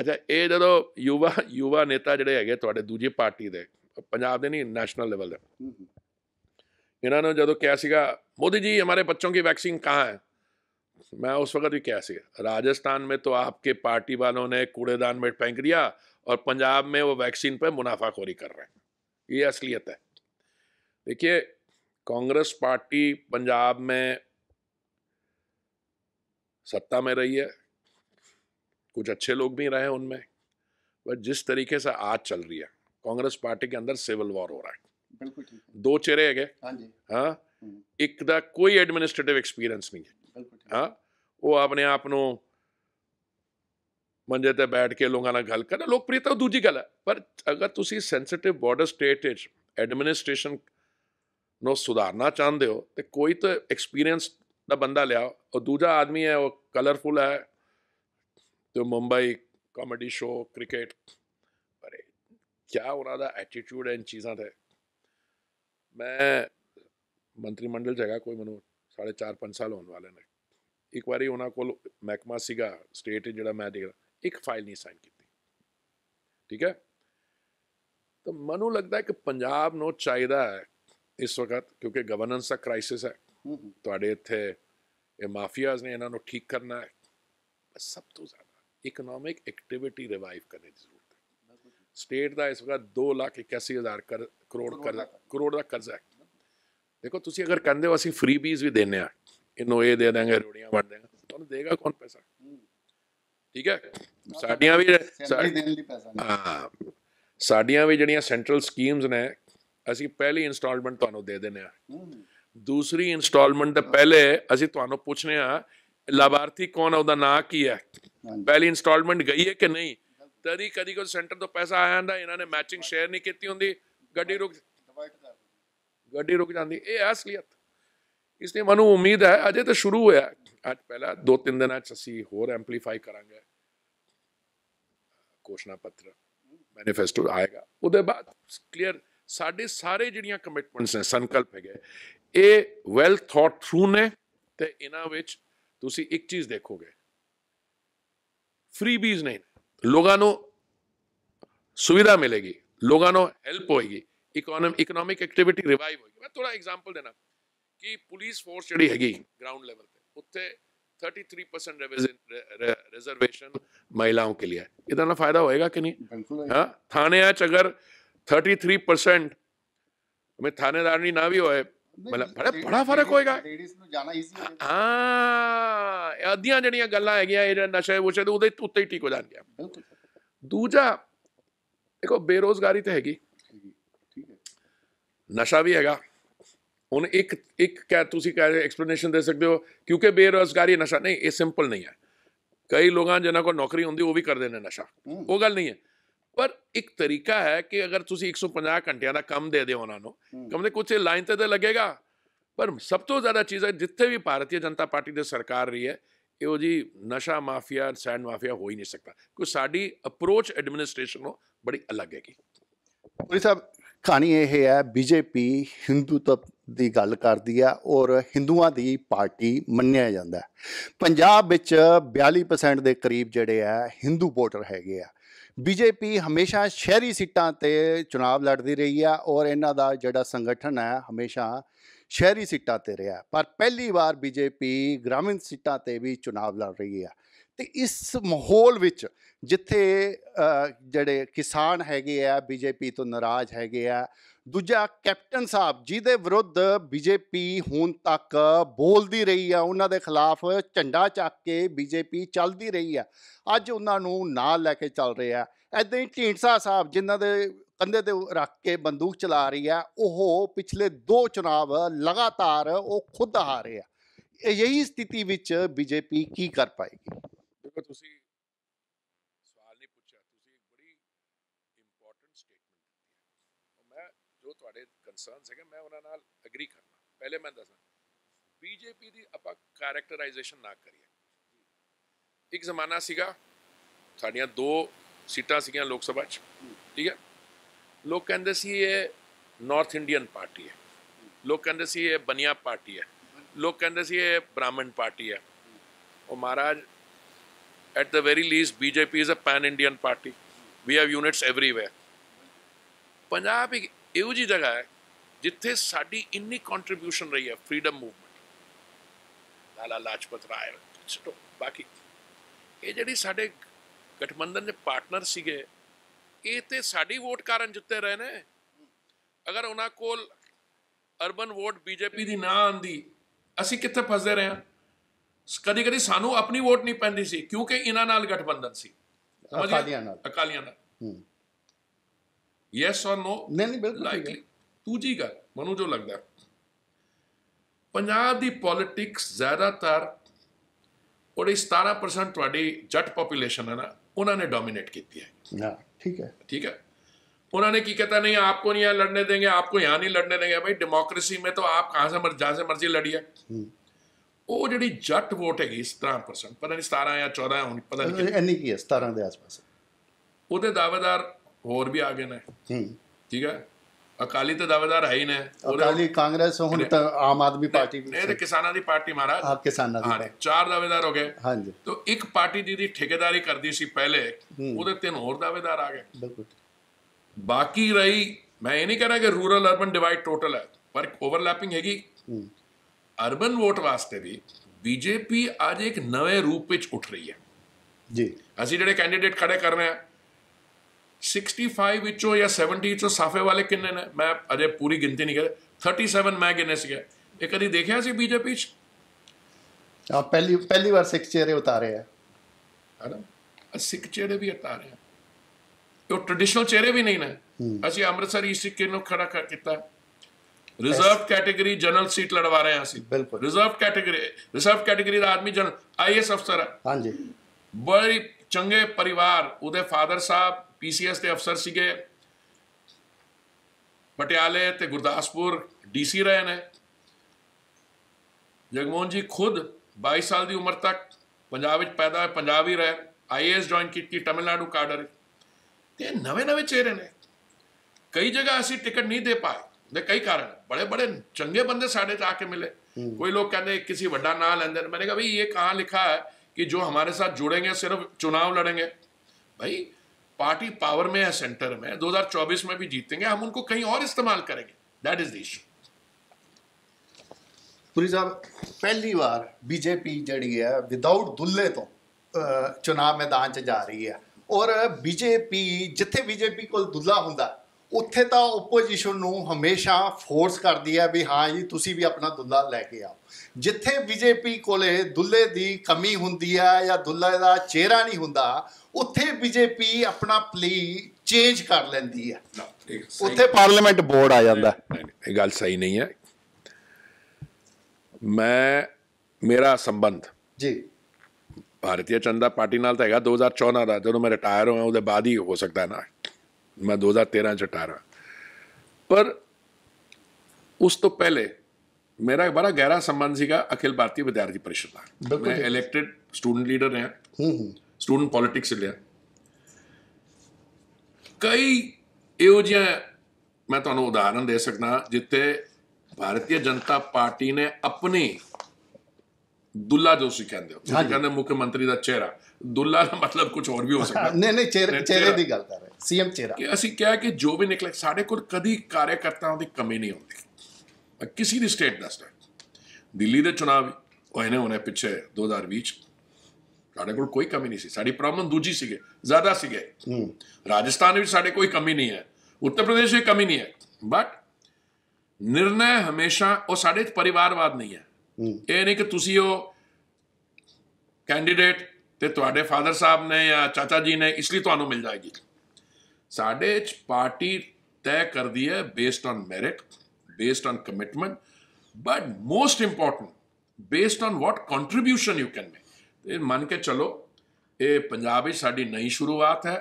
ਅੱਛਾ ਇਹ ਜਦੋਂ ਯੁਵਾ ਯੁਵਾ ਨੇਤਾ ਜਿਹੜੇ ਹੈਗੇ ਤੁਹਾਡੇ ਦੂਜੀ ਪਾਰਟੀ ਦੇ ਪੰਜਾਬ ਦੇ ਨਹੀਂ ਨੈਸ਼ਨਲ ਲੈਵਲ ਦੇ इन्होंने जो क्या मोदी जी हमारे बच्चों की वैक्सीन कहाँ है मैं उस वक्त भी क्या राजस्थान में तो आपके पार्टी वालों ने कूड़ेदान में फेंक दिया और पंजाब में वो वैक्सीन पर मुनाफाखोरी कर रहे हैं ये असलियत है देखिए कांग्रेस पार्टी पंजाब में सत्ता में रही है कुछ अच्छे लोग भी रहे हैं उनमें पर जिस तरीके से आज चल रही है कांग्रेस पार्टी के अंदर सिविल वॉर हो रहा है ਬਿਲਕੁਲ ਠੀਕ ਦੋ ਚਿਹਰੇ ਹੈਗੇ ਹਾਂਜੀ ਹਾਂ ਇੱਕ ਦਾ ਕੋਈ ਐਡਮਿਨਿਸਟ੍ਰੇਟਿਵ ਐਕਸਪੀਰੀਅੰਸ ਨਹੀਂ ਹੈ ਹਾਂ ਉਹ ਆਪਣੇ ਆਪ ਨੂੰ ਮੰਜੇ ਤੇ ਬੈਠ ਕੇ ਲੋਕਾਂ ਨਾਲ ਗੱਲ ਕਰਨਾ ਉਹ ਦੂਜੀ ਗੱਲ ਹੈ ਪਰ ਅਗਰ ਤੁਸੀਂ ਸੈਂਸਿਟਿਵ ਬਾਰਡਰ ਸਟੇਟ ਵਿੱਚ ਐਡਮਿਨਿਸਟ੍ਰੇਸ਼ਨ ਨੂੰ ਸੁਧਾਰਨਾ ਚਾਹੁੰਦੇ ਹੋ ਤੇ ਕੋਈ ਤਾਂ ਐਕਸਪੀਰੀਅੰਸ ਦਾ ਬੰਦਾ ਲਿਆਓ ਉਹ ਦੂਜਾ ਆਦਮੀ ਹੈ ਉਹ ਕਲਰਫੁਲ ਹੈ ਤੇ ਮੁੰਬਈ ਕਾਮੇਡੀ ਸ਼ੋਅ ਕ੍ਰਿਕਟ ਅਰੇ ਕੀ ਉਹਨਾਂ ਦਾ ਐਟੀਟਿਊਡ ਐਂਡ ਚੀਜ਼ਾਂ ਤੇ ਮੈਂ ਮੰਤਰੀ ਮੰਡਲ ਜਗਾ ਕੋਈ ਮੈਨੂੰ 4.5 5 ਸਾਲ ਹੋਣ ਵਾਲੇ ਨੇ ਇੱਕ ਵਾਰੀ ਉਹਨਾਂ ਕੋਲ ਮਹਿਕਮਾ ਸੀਗਾ ਸਟੇਟ ਜਿਹੜਾ ਮੈਂ ਦੇਖਦਾ ਇੱਕ ਫਾਈਲ ਨਹੀਂ ਸਾਈਨ ਕੀਤੀ ਠੀਕ ਹੈ ਤਾਂ ਮੈਨੂੰ ਲੱਗਦਾ ਹੈ ਕਿ ਪੰਜਾਬ ਨੂੰ ਚਾਹੀਦਾ ਹੈ ਇਸ ਵਕਤ ਕਿਉਂਕਿ ਗਵਰਨੈਂਸ ਦਾ ਕ੍ਰਾਈਸਿਸ ਹੈ ਤੁਹਾਡੇ ਇੱਥੇ ਇਹ ਮਾਫੀਆਜ਼ ਨੇ ਇਹਨਾਂ ਨੂੰ ਠੀਕ ਕਰਨਾ ਹੈ ਸਭ ਤੋਂ ਜ਼ਿਆਦਾ ਇਕਨੋਮਿਕ ਐਕਟੀਵਿਟੀ ਰਿਵਾਈਵ ਕਰਨੇ ਦੀ ਜ਼ਰੂਰਤ ਸਟੇਟ ਦਾ ਇਸ ਵਕਤ 2 ਲੱਖ ਕਰੋੜ ਕਰੋੜ ਦਾ ਕਰਜ਼ਾ ਹੈ ਦੇਖੋ ਤੁਸੀਂ ਅਗਰ ਕਹਿੰਦੇ ਹੋ ਅਸੀਂ ਫ੍ਰੀਬੀਜ਼ ਵੀ ਦੇਣੇ ਆ ਇਹਨੂੰ ਇਹ ਦੇ ਦਾਂਗੇ ਰੋੜੀਆਂ ਵੰਡ ਦੇਗਾ ਤੁਹਾਨੂੰ ਦੇਗਾ ਕੌਣ ਪੈਸਾ ਠੀਕ ਹੈ ਸਾਡੀਆਂ ਵੀ ਹਾਂ ਸਾਡੀਆਂ ਵੀ ਜਿਹੜੀਆਂ ਸੈਂਟਰਲ ਸਕੀਮਸ ਨੇ ਅਸੀਂ ਪਹਿਲੀ ਇਨਸਟਾਲਮੈਂਟ ਤੁਹਾਨੂੰ ਦੇ ਦਿੰਨੇ ਆ ਦੂਸਰੀ ਇਨਸਟਾਲਮੈਂਟ ਦੇ ਪਹਿਲੇ ਅਸੀਂ ਤੁਹਾਨੂੰ ਪੁੱਛਨੇ ਆ ਲਾਭਾਰਥੀ ਕੌਣ ਹੈ ਉਹਦਾ ਨਾਂ ਕੀ ਹੈ ਪਹਿਲੀ ਇਨਸਟਾਲਮੈਂਟ ਗਈ ਹੈ ਕਿ ਨਹੀਂ ਤਰੀ ਕਦੀ ਕੋ ਸੈਂਟਰ ਤੋਂ ਪੈਸਾ ਆ ਜਾਂਦਾ ਇਹਨਾਂ ਨੇ ਮੈਚਿੰਗ ਸ਼ੇਅਰ ਨਹੀਂ ਕੀਤੀ ਹੁੰਦੀ ਗੱਡੀ ਰੁਕ ਗੱਡੀ ਰੁਕ ਜਾਂਦੀ ਇਹ ਅਸਲੀਅਤ ਇਸ ਨੇ ਮਨੂ ਉਮੀਦ ਹੈ ਅਜੇ ਤਾਂ ਸ਼ੁਰੂ ਹੋਇਆ ਅੱਜ ਪਹਿਲਾ ਦੋ ਤਿੰਨ ਦਿਨਾਂ ਚ ਅਸੀਂ ਹੋਰ ਐਮਪਲੀਫਾਈ ਕਰਾਂਗੇ ਕੋਸ਼ਨਾ ਪੱਤਰ ਮੈਨੀਫੈਸਟੋ ਆਏਗਾ ਉਹਦੇ ਬਾਅਦ ਕਲੀਅਰ ਸਾਡੇ ਸਾਰੇ ਜਿਹੜੀਆਂ ਕਮਿਟਮੈਂਟਸ ਨੇ ਸੰਕਲਪ ਹੈਗੇ ਇਹ ਵੈਲ ਥੌਟ ਥਰੂ ਨੇ ਤੇ ਇਹਨਾਂ ਵਿੱਚ ਤੁਸੀਂ ਇੱਕ ਚੀਜ਼ ਦੇਖੋਗੇ ਫ੍ਰੀਬੀਜ਼ ਨਹੀਂ लोगों सुविधा मिलेगी लोगों हेल्प होएगी इकोनॉमिक एक्टिविटी रिवाइव होगी मैं थोड़ा एग्जाम्पल देना कि पुलिस फोर्स जी है ग्राउंड लैवल पर उत्थे थर्टी थ्री परसेंट रिजर्वेशन महिलाओं के लिए इतना फायदा होएगा कि नहीं हाँ थाने अगर थर्टी थ्री परसेंट हमें थानेदारनी ना भी हो ਮਤਲਬ ਬੜਾ ਬੜਾ ਫਰਕ ਹੋਏਗਾ ਲੇਡੀਜ਼ ਨੂੰ ਜਾਣਾ ਈਜ਼ੀ ਹੋਏਗਾ ਹਾਂ ਅੱਧੀਆਂ ਜਿਹੜੀਆਂ ਗੱਲਾਂ ਹੈਗੀਆਂ ਇਹ ਨਸ਼ੇ ਵਸ਼ੇ ਦੇ ਉਹਦੇ ਉੱਤੇ ਹੀ ਠੀਕ ਹੋ ਜਾਣਗੀਆਂ ਬਿਲਕੁਲ ਦੂਜਾ ਦੇਖੋ ਬੇਰੋਜ਼ਗਾਰੀ ਤੇ ਹੈਗੀ ਠੀਕ ਹੈ ਨਸ਼ਾ ਵੀ ਹੈਗਾ ਹੁਣ ਇੱਕ ਇੱਕ ਕਹ ਤੁਸੀਂ ਕਹ ਐਕਸਪਲੇਨੇਸ਼ਨ ਦੇ ਸਕਦੇ ਹੋ ਕਿਉਂਕਿ ਬੇਰੋਜ਼ਗਾਰੀ ਨਸ਼ਾ ਨਹੀਂ ਇਹ ਸਿੰਪਲ ਨਹੀਂ ਹੈ ਕਈ ਲੋਕਾਂ ਜਿਨ੍ਹਾਂ ਕੋਲ ਨੌਕਰੀ ਹੁੰਦੀ ਉਹ ਵੀ ਕਰਦੇ ਨੇ ਨਸ਼ਾ ਉਹ ਗੱਲ ਨਹੀਂ ਹੈ ਪਰ ਇੱਕ ਤਰੀਕਾ ਹੈ ਕਿ ਅਗਰ ਤੁਸੀਂ 150 ਘੰਟਿਆਂ ਦਾ ਕੰਮ ਦੇ ਦਿਓ ਉਹਨਾਂ ਨੂੰ ਕਮ ਦੇ ਕੁਝ ਲਾਈਨ ਤੇ ਤਾਂ ਲੱਗੇਗਾ ਪਰ ਸਭ ਤੋਂ ਜ਼ਿਆਦਾ ਚੀਜ਼ ਹੈ ਜਿੱਥੇ ਵੀ ਭਾਰਤੀ ਜਨਤਾ ਪਾਰਟੀ ਦੀ ਸਰਕਾਰ ਰਹੀ ਹੈ ਇਹੋ ਜੀ ਨਸ਼ਾ ਮਾਫੀਆ ਸੈਂਡ ਮਾਫੀਆ ਹੋ ਹੀ ਨਹੀਂ ਸਕਦਾ ਕਿਉਂਕਿ ਸਾਡੀ ਅਪਰੋਚ ਐਡਮਿਨਿਸਟ੍ਰੇਸ਼ਨ ਨੂੰ ਬੜੀ ਅਲੱਗ ਹੈਗੀ ਪੁਰੀ ਸਾਹਿਬ ਕਹਾਣੀ ਇਹ ਹੈ ਬੀਜੇਪੀ ਹਿੰਦੂਤਵ ਦੀ ਗੱਲ ਕਰਦੀ ਆ ਔਰ ਹਿੰਦੂਆਂ ਦੀ ਪਾਰਟੀ ਮੰਨਿਆ ਜਾਂਦਾ ਪੰਜਾਬ ਵਿੱਚ 42% ਦੇ ਕਰੀਬ ਜਿਹੜੇ ਆ ਹਿੰਦੂ ਵੋਟਰ ਹੈਗੇ ਆ ਬੀਜੇਪੀ ਹਮੇਸ਼ਾ ਸ਼ਹਿਰੀ ਸੀਟਾਂ ਤੇ ਚੋਣ ਲੜਦੀ ਰਹੀ ਆ ਔਰ ਇਹਨਾਂ ਦਾ ਜਿਹੜਾ ਸੰਗਠਨ ਹੈ ਹਮੇਸ਼ਾ ਸ਼ਹਿਰੀ ਸੀਟਾਂ ਤੇ ਰਿਹਾ ਪਰ ਪਹਿਲੀ ਵਾਰ ਬੀਜੇਪੀ ਗ੍ਰਾਮੀਣ ਸੀਟਾਂ ਤੇ ਵੀ ਚੋਣ ਲੜ ਰਹੀ ਆ ਤੇ ਇਸ ਮਾਹੌਲ ਵਿੱਚ ਜਿੱਥੇ ਜਿਹੜੇ ਕਿਸਾਨ ਹੈਗੇ ਆ ਬੀਜੇਪੀ ਤੋਂ ਨਾਰਾਜ਼ ਹੈਗੇ ਆ ਦੂਜਾ ਕੈਪਟਨ ਸਾਹਿਬ ਜਿਹਦੇ ਵਿਰੁੱਧ ਬੀਜੇਪੀ ਹੁਣ ਤੱਕ ਬੋਲਦੀ ਰਹੀ ਆ ਉਹਨਾਂ ਦੇ ਖਿਲਾਫ ਝੰਡਾ ਚੱਕ ਕੇ ਬੀਜੇਪੀ ਚੱਲਦੀ ਰਹੀ ਆ ਅੱਜ ਉਹਨਾਂ ਨੂੰ ਨਾਲ ਲੈ ਕੇ ਚੱਲ ਰਿਹਾ ਐਦਾਂ ਹੀ ਢੀਂਡਸਾ ਸਾਹਿਬ ਜਿਨ੍ਹਾਂ ਦੇ ਕੰਦੇ ਤੇ ਰੱਖ ਕੇ ਬੰਦੂਕ ਚਲਾ ਰਹੀ ਆ ਉਹ ਪਿਛਲੇ ਦੋ ਚੁਣਾਵ ਲਗਾਤਾਰ ਉਹ ਖੁਦ ਹਾਰੇ ਆ ਇਹੀ ਸਥਿਤੀ ਵਿੱਚ ਬੀਜੇਪੀ ਕੀ ਕਰ ਪਾਏਗੀ ਦੇਖੋ ਤੁਸੀਂ ਜੋ ਤੁਹਾਡੇ ਕਨਸਰਨਸ ਹੈਗੇ ਮੈਂ ਉਹਨਾਂ ਨਾਲ ਐਗਰੀ ਕਰਨਾ ਪਹਿਲੇ ਮੈਂ ਦੱਸਾਂ ਬੀਜੇਪੀ ਦੀ ਆਪਾਂ ਕੈਰੈਕਟਰਾਈਜੇਸ਼ਨ ਨਾ ਕਰੀਏ ਇੱਕ ਜ਼ਮਾਨਾ ਸੀਗਾ ਸਾਡੀਆਂ ਦੋ ਸੀਟਾਂ ਸੀਗੀਆਂ ਲੋਕ ਸਭਾ 'ਚ ਠੀਕ ਹੈ ਲੋਕ ਕਹਿੰਦੇ ਸੀ ਇਹ ਨਾਰਥ ਇੰਡੀਅਨ ਪਾਰਟੀ ਹੈ ਲੋਕ ਕਹਿੰਦੇ ਸੀ ਇਹ ਬਨਿਆ ਪਾਰਟੀ ਹੈ ਲੋਕ ਕਹਿੰਦੇ ਸੀ ਇਹ ਬ੍ਰਾਹਮਣ ਪਾਰਟੀ ਹੈ ਉਹ ਮਹਾਰਾਜ at the very least BJP is a pan Indian party we have units everywhere Punjab ਇੱਕ ਇਹੋ ਜੀ ਜਗ੍ਹਾ ਹੈ ਜਿੱਥੇ ਸਾਡੀ ਇੰਨੀ ਕੰਟਰੀਬਿਊਸ਼ਨ ਰਹੀ ਹੈ ਫਰੀडम ਮੂਵਮੈਂਟ ਲਾਲਾ ਲਾਜਪਤ ਰਾਏ ਸਟੋ ਬਾਕੀ ਇਹ ਜਿਹੜੀ ਸਾਡੇ ਗਠਬੰਧਨ ਦੇ ਪਾਰਟਨਰ ਸੀਗੇ ਇਹ ਤੇ ਸਾਡੀ ਵੋਟ ਕਾਰਨ ਜਿੱਤੇ ਰਹੇ ਨੇ ਅਗਰ ਉਹਨਾਂ ਕੋਲ ਅਰਬਨ ਵੋਟ ਬੀਜੇਪੀ ਦੀ ਨਾ ਆਂਦੀ ਅਸੀਂ ਕਿੱਥੇ ਫਸਦੇ ਰਹੇ ਹਾਂ ਕਦੀ ਕਦੀ ਸਾਨੂੰ ਆਪਣੀ ਵੋਟ ਨਹੀਂ ਪੈਂਦੀ ਸੀ ਕਿਉਂਕਿ ਇਹਨਾਂ ਨਾਲ ਗਠਬੰਧਨ ਸੀ ਅਕਾਲੀਆਂ ਨਾਲ ਅਕਾਲੀਆਂ ਨਾਲ ਯੈਸ অর ਨੋ ਨਹੀਂ ਨਹੀਂ ਬਿਲਕੁਲ ਲਾਈਕਲੀ ਦੂਜੀ ਗੱਲ ਮੈਨੂੰ ਜੋ ਲੱਗਦਾ ਪੰਜਾਬ ਦੀ ਪੋਲਿਟਿਕਸ ਜ਼ਿਆਦਾਤਰ ਉਹਦੇ 17% ਤੁਹਾਡੀ ਜੱਟ ਪੋਪੂਲੇਸ਼ਨ ਹੈ ਨਾ ਉਹਨਾਂ ਨੇ ਡੋਮਿਨੇਟ ਕੀਤੀ ਹੈ ਹਾਂ ਠੀਕ ਹੈ ਠੀਕ ਹੈ ਉਹਨਾਂ ਨੇ ਕੀ ਕਹਤਾ ਨਹੀਂ ਆਪਕੋ ਨਹੀਂ ਲੜਨੇ ਦੇंगे ਆਪਕੋ ਯਹਾਂ ਨਹੀਂ ਲੜਨੇ ਦੇंगे भाई ਡੈਮੋਕ੍ਰੇਸੀ ਮੇ ਤਾਂ ਆਪ ਕਹਾਂ ਸੇ ਮਰ ਜਾ ਸੇ ਮਰਜ਼ੀ ਲੜੀਏ ਉਹ ਜਿਹੜੀ ਜੱਟ ਵੋਟ ਹੈਗੀ 17% ਪਤਾ ਨਹੀਂ 17 ਜਾਂ 14 ਹੁਣ ਪਤਾ ਨਹੀਂ ਕਿੰਨੀ ਕੀ ਹੈ 17 ਦੇ ਆਸ-ਪਾਸ ਉਹਦੇ ਦਾਅਵੇਦਾਰ ਹੋਰ ਵੀ ਆ ਗਏ ਨੇ ਜੀ ਠੀਕ ਹੈ ਅਕਾਲੀ ਤਾਂ ਦਾਅਵੇਦਾਰ ਹੈ ਹੀ ਨੇ ਅਕਾਲੀ ਕਾਂਗਰਸ ਹੁਣ ਤਾਂ ਆਮ ਆਦਮੀ ਪਾਰਟੀ ਵੀ ਇਹ ਤੇ ਕਿਸਾਨਾਂ ਦੀ ਪਾਰਟੀ ਮਹਾਰਾਜ ਹਾਂ ਕਿਸਾਨਾਂ ਦੀ ਹਾਂ ਚਾਰ ਦਾਅਵੇਦਾਰ ਹੋ ਗਏ ਹਾਂਜੀ ਤਾਂ ਇੱਕ ਪਾਰਟੀ ਦੀ ਠੇਕੇਦਾਰੀ ਕਰਦੀ ਸੀ ਪਹਿਲੇ ਉਹਦੇ ਤਿੰਨ ਹੋਰ ਦਾਅਵੇਦਾਰ ਆ ਗਏ ਬਿਲਕੁਲ ਬਾਕੀ ਰਹੀ ਮੈਂ ਇਹ ਨਹੀਂ ਕਹ ਰਿਹਾ ਕਿ ਰੂਰਲ ਅਰਬਨ ਡਿਵਾਈਡ ਟੋਟਲ ਹੈ ਪਰ ਓਵਰਲੈਪਿੰਗ ਹੈਗੀ ਅਰਬਨ ਵੋਟ ਵਾਸਤੇ ਵੀ ਬੀਜੇਪੀ ਅੱਜ ਇੱਕ ਨਵੇਂ ਰੂਪ ਵਿੱਚ ਉੱਠ ਰਹੀ ਹੈ ਜੀ ਅਸੀਂ ਜਿਹੜੇ ਕੈਂਡੀਡੇਟ ਖੜੇ ਕਰ ਰਹੇ ਹਾਂ 65 ਵਿੱਚੋਂ ਜਾਂ 70 ਵਿੱਚੋਂ ਸਾਫੇ ਵਾਲੇ ਕਿੰਨੇ ਨੇ ਮੈਂ ਅਜੇ ਪੂਰੀ ਗਿਣਤੀ ਨਹੀਂ ਕਰਿਆ 37 ਮੈਂ ਗਿਣੇ ਸੀਗੇ ਇਹ ਕਦੀ ਦੇਖਿਆ ਸੀ ਬੀਜੇਪੀ ਚ ਆ ਪਹਿਲੀ ਪਹਿਲੀ ਵਾਰ ਸਿੱਖ ਚਿਹਰੇ ਉਤਾਰੇ ਆ ਹਨਾ ਸਿੱਖ ਚਿਹਰੇ ਵੀ ਉਤਾਰੇ ਆ ਉਹ ਟ੍ਰੈਡੀਸ਼ਨਲ ਚਿਹਰੇ ਵੀ ਨਹੀਂ ਨੇ ਅਸੀਂ ਅੰਮ੍ਰਿਤਸਰ ਈਸਟ ਸਿੱਕੇ ਨੂੰ ਖੜਾ ਕਰ ਕੀਤਾ ਰਿਜ਼ਰਵ ਕੈਟਾਗਰੀ ਜਨਰਲ ਸੀਟ ਲੜਵਾ ਰਹੇ ਆ ਅਸੀਂ ਬਿਲਕੁਲ ਰਿਜ਼ਰਵ ਕੈਟਾਗਰੀ ਰਿਜ਼ਰਵ ਕੈਟਾਗਰੀ ਦਾ ਆਦਮੀ ਜਨਰਲ ਆਈਐਸ ਅਫਸਰ ਹਾਂਜੀ ਬੜੀ ਚੰਗੇ ਪਰਿਵਾਰ ਉਹਦੇ ਫਾਦਰ ਸਾਹਿਬ पीसीएस के अफसर से पटियाले तो गुरदासपुर डीसी रहे ने जगमोहन जी खुद 22 साल की उम्र तक पंजाब पैदा पंजाब ही रहे आई ए एस ज्वाइन की तमिलनाडु काडर ये नवे नवे चेहरे ने कई जगह असी टिकट नहीं दे पाए दे कई कारण बड़े बड़े चंगे बंदे साढ़े च आके मिले हम्म। कोई लोग कहते किसी वा ना लेंदे मैंने कहा भाई ये कहाँ लिखा है कि जो हमारे साथ जुड़ेंगे सिर्फ चुनाव लड़ेंगे भाई पार्टी पावर में है सेंटर में 2024 में भी जीतेंगे हम उनको कहीं और इस्तेमाल करेंगे that is the issue Puri साहब पहली बार बीजेपी जड़ी है विदाउट दुल्ले तो चुनाव मैदान च जा रही है और बीजेपी जिथे बीजेपी को दुल्ला होंगे ਉੱਥੇ ਤਾਂ ਓਪੋਜੀਸ਼ਨ ਨੂੰ ਹਮੇਸ਼ਾ ਫੋਰਸ ਕਰਦੀ ਹੈ ਵੀ ਹਾਂ ਜੀ ਤੁਸੀਂ ਵੀ ਆਪਣਾ ਦੁੱਲਾ ਲੈ ਕੇ ਆਓ ਜਿੱਥੇ ਬੀਜੇਪੀ ਕੋਲੇ ਦੁੱਲੇ ਦੀ ਕਮੀ ਹੁੰਦੀ ਹੈ ਜਾਂ ਦੁੱਲੇ ਦਾ ਚਿਹਰਾ ਨਹੀਂ ਹੁੰਦਾ ਉੱਥੇ ਬੀਜੇਪੀ ਆਪਣਾ ਪਲੀ ਚੇਂਜ ਕਰ ਲੈਂਦੀ ਹੈ ਉੱਥੇ ਪਾਰਲੀਮੈਂਟ ਬੋਰਡ ਆ ਜਾਂਦਾ ਇਹ ਗੱਲ ਸਹੀ ਨਹੀਂ ਹੈ ਮੈਂ ਮੇਰਾ ਸੰਬੰਧ ਜੀ ਭਾਰਤੀ ਚੰਦਾ ਪਾਰਟੀ ਨਾਲ ਤਾਂ ਹੈਗਾ 2014 ਦਾ ਜਦੋਂ ਮੈਂ ਰਿਟਾਇਰ ਹੋਇਆ ਉਹਦੇ ਬਾਅਦ ਹੀ ਹੋ ਸਕਦਾ ਨਾ मैं 2013 से अठारह पर उस तो पहले मेरा ਬੜਾ ਗਹਿਰਾ संबंध ਸੀਗਾ ਅਖਿਲ ਭਾਰਤੀ ਵਿਦਿਆਰਥੀ ਪਰਿਸ਼ਦ ਨਾਲ ਮੈਂ ਇਲੈਕਟਿਡ ਸਟੂਡੈਂਟ ਲੀਡਰ ਰਿਹਾ ਹੂੰ ਹੂੰ ਸਟੂਡੈਂਟ ਪੋਲਿਟਿਕਸ ਲਿਆ ਕਈ ਇਹੋ ਜਿਹੇ ਮੈਂ ਤੁਹਾਨੂੰ ਉਦਾਹਰਨ ਦੇ ਸਕਦਾ ਜਿੱਤੇ ਭਾਰਤੀ ਜਨਤਾ ਪਾਰਟੀ ਨੇ ਆਪਣੀ ਦੁੱਲਾ ਜੋਸ਼ੀ ਕਹਿੰਦੇ ਹੋ ਤੁਸੀਂ ਕਹਿੰਦੇ ਮੁੱਖ ਮੰਤਰੀ ਦਾ ਚਿਹਰਾ ਦੁੱਲਾ ਦਾ ਮਤਲਬ ਕੁਝ ਹੋਰ ਵੀ ਹੋ ਸਕਦਾ ਨਹੀਂ ਨਹੀਂ ਚਿਹਰੇ ਦੀ ਗੱਲ ਕਰ ਰਹੇ ਸੀਐਮ ਚਿਹਰਾ ਕਿ ਅਸੀਂ ਕਿਹਾ ਕਿ ਜੋ ਵੀ ਨਿਕਲੇ ਸਾਡੇ ਕੋਲ ਕਦੀ ਕਾਰਜਕਰਤਾਵਾਂ ਦੀ ਕਮੀ ਨਹੀਂ ਹੁੰਦੀ ਕਿਸੇ ਵੀ ਸਟੇਟ ਦਾ ਸਟੇਟ ਦਿੱਲੀ ਦੇ ਚੋਣਾਂ ਹੋਏ ਨੇ ਉਹਨੇ ਪਿੱਛੇ 2020 ਸਾਡੇ ਕੋਲ ਕੋਈ ਕਮੀ ਨਹੀਂ ਸੀ ਸਾਡੀ ਪ੍ਰੋਬਲਮ ਦੂਜੀ ਸੀਗੇ ਜ਼ਿਆਦਾ ਸੀਗੇ ਰਾਜਸਥਾਨ ਵਿੱਚ ਸਾਡੇ ਕੋਈ ਕਮੀ ਨਹੀਂ ਹੈ ਉੱਤਰ ਪ੍ਰਦੇਸ਼ ਵਿੱਚ ਕਮੀ ਨਹੀਂ ਹੈ ਬਟ ਨਿਰਣੈ ਹਮੇਸ਼ਾ ਉਹ ਸਾਡੇ ਪਰਿਵਾਰਵਾਦ ਨਹੀਂ ਹੈ ਇਹ ਨਹੀਂ ਕਿ ਤੁਸੀਂ ਉਹ ਕੈਂਡੀਡੇਟ ਤੇ ਤੁਹਾਡੇ ਫਾਦਰ ਸਾਹਿਬ ਨੇ ਜਾਂ ਚਾਚਾ ਜੀ ਨੇ ਇਸ ਲਈ ਤੁਹਾਨੂੰ ਮਿਲ ਜਾਏਗੀ ਸਾਡੇ ਚ ਪਾਰਟੀ ਤੈਅ ਕਰਦੀ ਹੈ based on merit based on commitment but most important based on what contribution you can make ਤੇ ਮੰਨ ਕੇ ਚਲੋ ਇਹ ਪੰਜਾਬ ਵਿੱਚ ਸਾਡੀ ਨਈ ਸ਼ੁਰੂਆਤ ਹੈ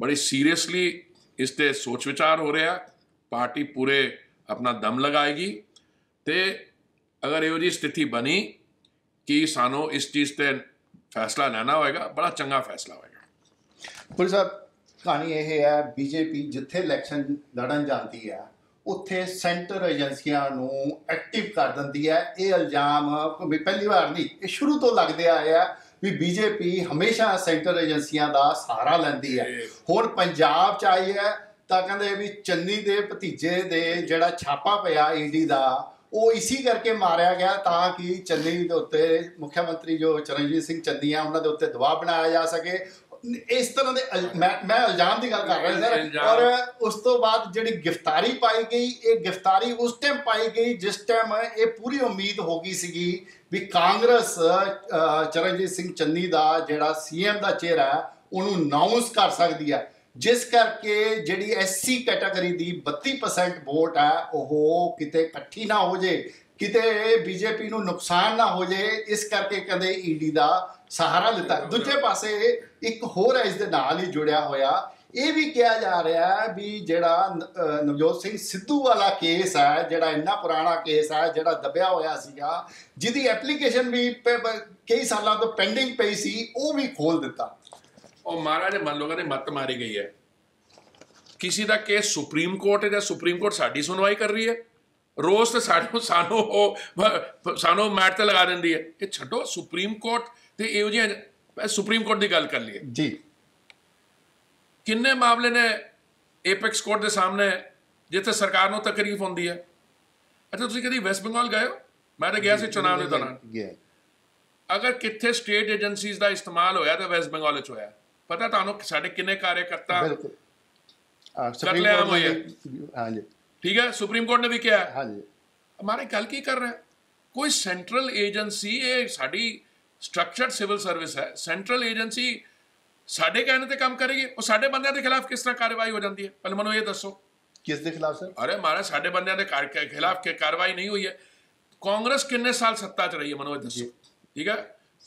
ਬੜੀ ਸੀਰੀਅਸਲੀ ਇਸ ਤੇ ਸੋਚ ਵਿਚਾਰ ਹੋ ਰਿਹਾ ਪਾਰਟੀ ਪੂਰੇ ਆਪਣਾ ਦਮ ਲਗਾਏਗੀ ਤੇ ਅਗਰ ਇਹੋ ਜੀ ਸਥਿਤੀ ਬਣੀ ਕਿ ਸਾਨੂੰ ਇਸ ਚੀਜ਼ ਤੇ ਫੈਸਲਾ ਲੈਣਾ ਹੋਏਗਾ ਬੜਾ ਚੰਗਾ ਫੈਸਲਾ ਹੋਏਗਾ ਪੁਲਿਸ ਸਾਹਿਬ ਕਹਾਣੀ ਇਹ ਹੈ ਬੀਜੇਪੀ ਜਿੱਥੇ ਇਲੈਕਸ਼ਨ ਲੜਨ ਜਾਂਦੀ ਹੈ ਉੱਥੇ ਸੈਂਟਰ ਏਜੰਸੀਆਂ ਨੂੰ ਐਕਟਿਵ ਕਰ ਦਿੰਦੀ ਹੈ ਇਹ ਇਲਜ਼ਾਮ ਕੋਈ ਪਹਿਲੀ ਵਾਰ ਨਹੀਂ ਇਹ ਸ਼ੁਰੂ ਤੋਂ ਲੱਗਦੇ ਆਏ ਆ ਵੀ ਬੀਜੇਪੀ ਹਮੇਸ਼ਾ ਸੈਂਟਰ ਏਜੰਸੀਆਂ ਦਾ ਸਹਾਰਾ ਲੈਂਦੀ ਹੈ ਹੋਰ ਪੰਜਾਬ ਚ ਆਈ ਹੈ ਤਾਂ ਕਹਿੰਦੇ ਵੀ ਚੰਨੀ ਦੇ ਭਤੀਜੇ ਦੇ ਜਿਹੜਾ ਛਾਪਾ ਪਿਆ ਈਡੀ e ਦਾ ਉਹ ਇਸੇ ਕਰਕੇ ਮਾਰਿਆ ਗਿਆ ਤਾਂ ਕਿ ਚੰਨੀ ਦੇ ਉੱਤੇ ਮੁੱਖ ਮੰਤਰੀ ਜੋ ਚਰਨਜੀਤ ਸਿੰਘ ਚੰਨੀ ਆ ਉਹਨਾਂ ਦੇ ਉੱਤੇ ਦਬਾਅ ਬਣਾਇਆ ਜਾ ਸਕੇ ਇਸ ਤਰ੍ਹਾਂ ਦੇ ਮੈਂ ਮੈਂ ਇਲਜ਼ਾਮ ਦੀ ਗੱਲ ਕਰ ਰਿਹਾ ਸਰ ਔਰ ਉਸ ਤੋਂ ਬਾਅਦ ਜਿਹੜੀ ਗ੍ਰਿਫਤਾਰੀ ਪਾਈ ਗਈ ਇਹ ਗ੍ਰਿਫਤਾਰੀ ਉਸ ਟਾਈਮ ਪਾਈ ਗਈ ਜਿਸ ਟਾਈਮ ਇਹ ਪੂਰੀ ਉਮੀਦ ਹੋ ਗਈ ਸੀਗੀ ਵੀ ਕਾਂਗਰਸ ਚਰਨਜੀਤ ਸਿੰਘ ਚੰਨੀ ਦਾ ਜਿਹੜਾ ਸੀਐਮ ਦਾ ਚਿਹਰਾ ਉਹਨੂੰ ਅਨਾਉਂਸ ਕਰ ਸਕਦੀ ਹੈ ਜਿਸ ਕਰਕੇ ਜਿਹੜੀ ਐਸਸੀ ਕੈਟਾਗਰੀ ਦੀ 32% ਵੋਟ ਆ ਉਹ ਕਿਤੇ ਇਕੱਠੀ ਨਾ ਹੋ ਜੇ ਕਿਤੇ ਬੀਜੇਪੀ ਨੂੰ ਨੁਕਸਾਨ ਨਾ ਹੋ ਜੇ ਇਸ ਕਰਕੇ ਕਹਿੰਦੇ ਈਡੀ e ਦਾ ਸਹਾਰਾ ਲਿੱਤਾ ਦੂਜੇ ਪਾਸੇ ਇੱਕ ਹੋਰ ਹੈ ਇਸ ਦੇ ਨਾਲ ਹੀ ਜੁੜਿਆ ਹੋਇਆ ਇਹ ਵੀ ਕਿਹਾ ਜਾ ਰਿਹਾ ਹੈ ਵੀ ਜਿਹੜਾ ਨਵਜੋਤ ਸਿੰਘ ਸਿੱਧੂ ਵਾਲਾ ਕੇਸ ਹੈ ਜਿਹੜਾ ਇੰਨਾ ਪੁਰਾਣਾ ਕੇਸ ਹੈ ਜਿਹੜਾ ਦਬਿਆ ਹੋਇਆ ਸੀਗਾ ਜਿਹਦੀ ਐਪਲੀਕੇਸ਼ਨ ਵੀ ਕਈ ਸਾਲਾਂ ਤੋਂ ਪੈਂਡਿੰਗ ਪਈ ਸੀ ਉਹ ਵੀ ਖੋਲ ਦਿੱਤਾ ਉਹ ਮਹਾਰਾਜ ਮੰਨ ਲੋਗਾ ਨੇ ਮੱਤ ਮਾਰੀ ਗਈ ਹੈ ਕਿਸੇ ਦਾ ਕੇਸ ਸੁਪਰੀਮ ਕੋਰਟ ਹੈ ਜਾਂ ਸੁਪਰੀਮ ਕੋਰਟ ਸਾਡੀ ਸੁਣਵਾਈ ਕਰ ਰਹੀ ਹੈ ਰੋਜ਼ ਤੇ ਸਾਨੂੰ ਸਾਨੂੰ ਸਾਨੂੰ ਮੈਟ ਤੇ ਲਗਾ ਦਿੰਦੀ ਹੈ ਇਹ ਛੱਡੋ ਸੁਪਰੀਮ ਕੋਰਟ ਤੇ ਇਹੋ ਜਿਹੀਆਂ ਸੁਪਰੀਮ ਕੋਰਟ ਦੀ ਗੱਲ ਕਰ ਲਈਏ ਜੀ ਕਿੰਨੇ ਮਾਮਲੇ ਨੇ ਐਪੈਕਸ ਕੋਰਟ ਦੇ ਸਾਹਮਣੇ ਜਿੱਥੇ ਸਰਕਾਰ ਨੂੰ ਤਕਰੀਫ ਹੁੰਦੀ ਹੈ ਅੱਛਾ ਤੁਸੀਂ ਕਦੀ ਵੈਸਟ ਬੰਗਾਲ ਗਏ ਹੋ ਮੈਂ ਤਾਂ ਗਿਆ ਸੀ ਚੋਣਾਂ ਦੇ ਦੌਰਾਨ ਗਿਆ ਅਗਰ ਕਿੱਥੇ ਸਟੇਟ ਏਜੰਸੀਜ਼ ਦਾ ਇਸਤੇਮਾਲ ਹੋਇਆ ਤਾਂ ਵੈਸਟ ਬੰਗਾਲ ਵਿੱਚ ਹੋਇਆ ਪਤਾ ਤੁਹਾਨੂੰ ਸਾਡੇ ਕਿੰਨੇ ਕਾਰਜਕਰਤਾ ਬਿਲਕੁਲ ਸੁਪਰੀਮ ਕੋਰਟ ਨੇ ਜੀ ਠੀਕ ਹੈ ਸੁਪਰੀਮ ਕੋਰਟ ਨੇ ਵੀ ਕਿਹਾ ਹਾਂਜੀ ਹਮਾਰੇ ਗੱਲ ਕੀ ਕਰ ਰਹੇ ਕੋਈ ਸੈਂਟਰਲ ਏਜੰਸੀ ਇਹ ਸਾਡੀ ਸਟਰਕਚਰਡ ਸਿਵਲ ਸਰਵਿਸ ਹੈ ਸੈਂਟਰਲ ਏਜੰਸੀ ਸਾਡੇ ਕਹਿਣ ਤੇ ਕੰਮ ਕਰੇਗੀ ਉਹ ਸਾਡੇ ਬੰਦਿਆਂ ਦੇ ਖਿਲਾਫ ਕਿਸ ਤਰ੍ਹਾਂ ਕਾਰਵਾਈ ਹੋ ਜਾਂਦੀ ਹੈ ਪਹਿਲ ਮਨੋ ਇਹ ਦੱਸੋ ਕਿਸ ਦੇ ਖਿਲਾਫ ਸਰ ਅਰੇ ਮਾਰਾ ਸਾਡੇ ਬੰਦਿਆਂ ਦੇ ਖਿਲਾਫ ਕੇ ਕਾਰਵਾਈ ਨਹੀਂ ਹੋਈ ਹੈ ਕਾਂਗਰਸ ਕਿੰਨੇ ਸਾਲ ਸੱਤਾ 'ਚ ਰਹੀ ਹੈ ਮਨੋ ਇਹ ਦੱਸੋ ਠੀਕ ਹੈ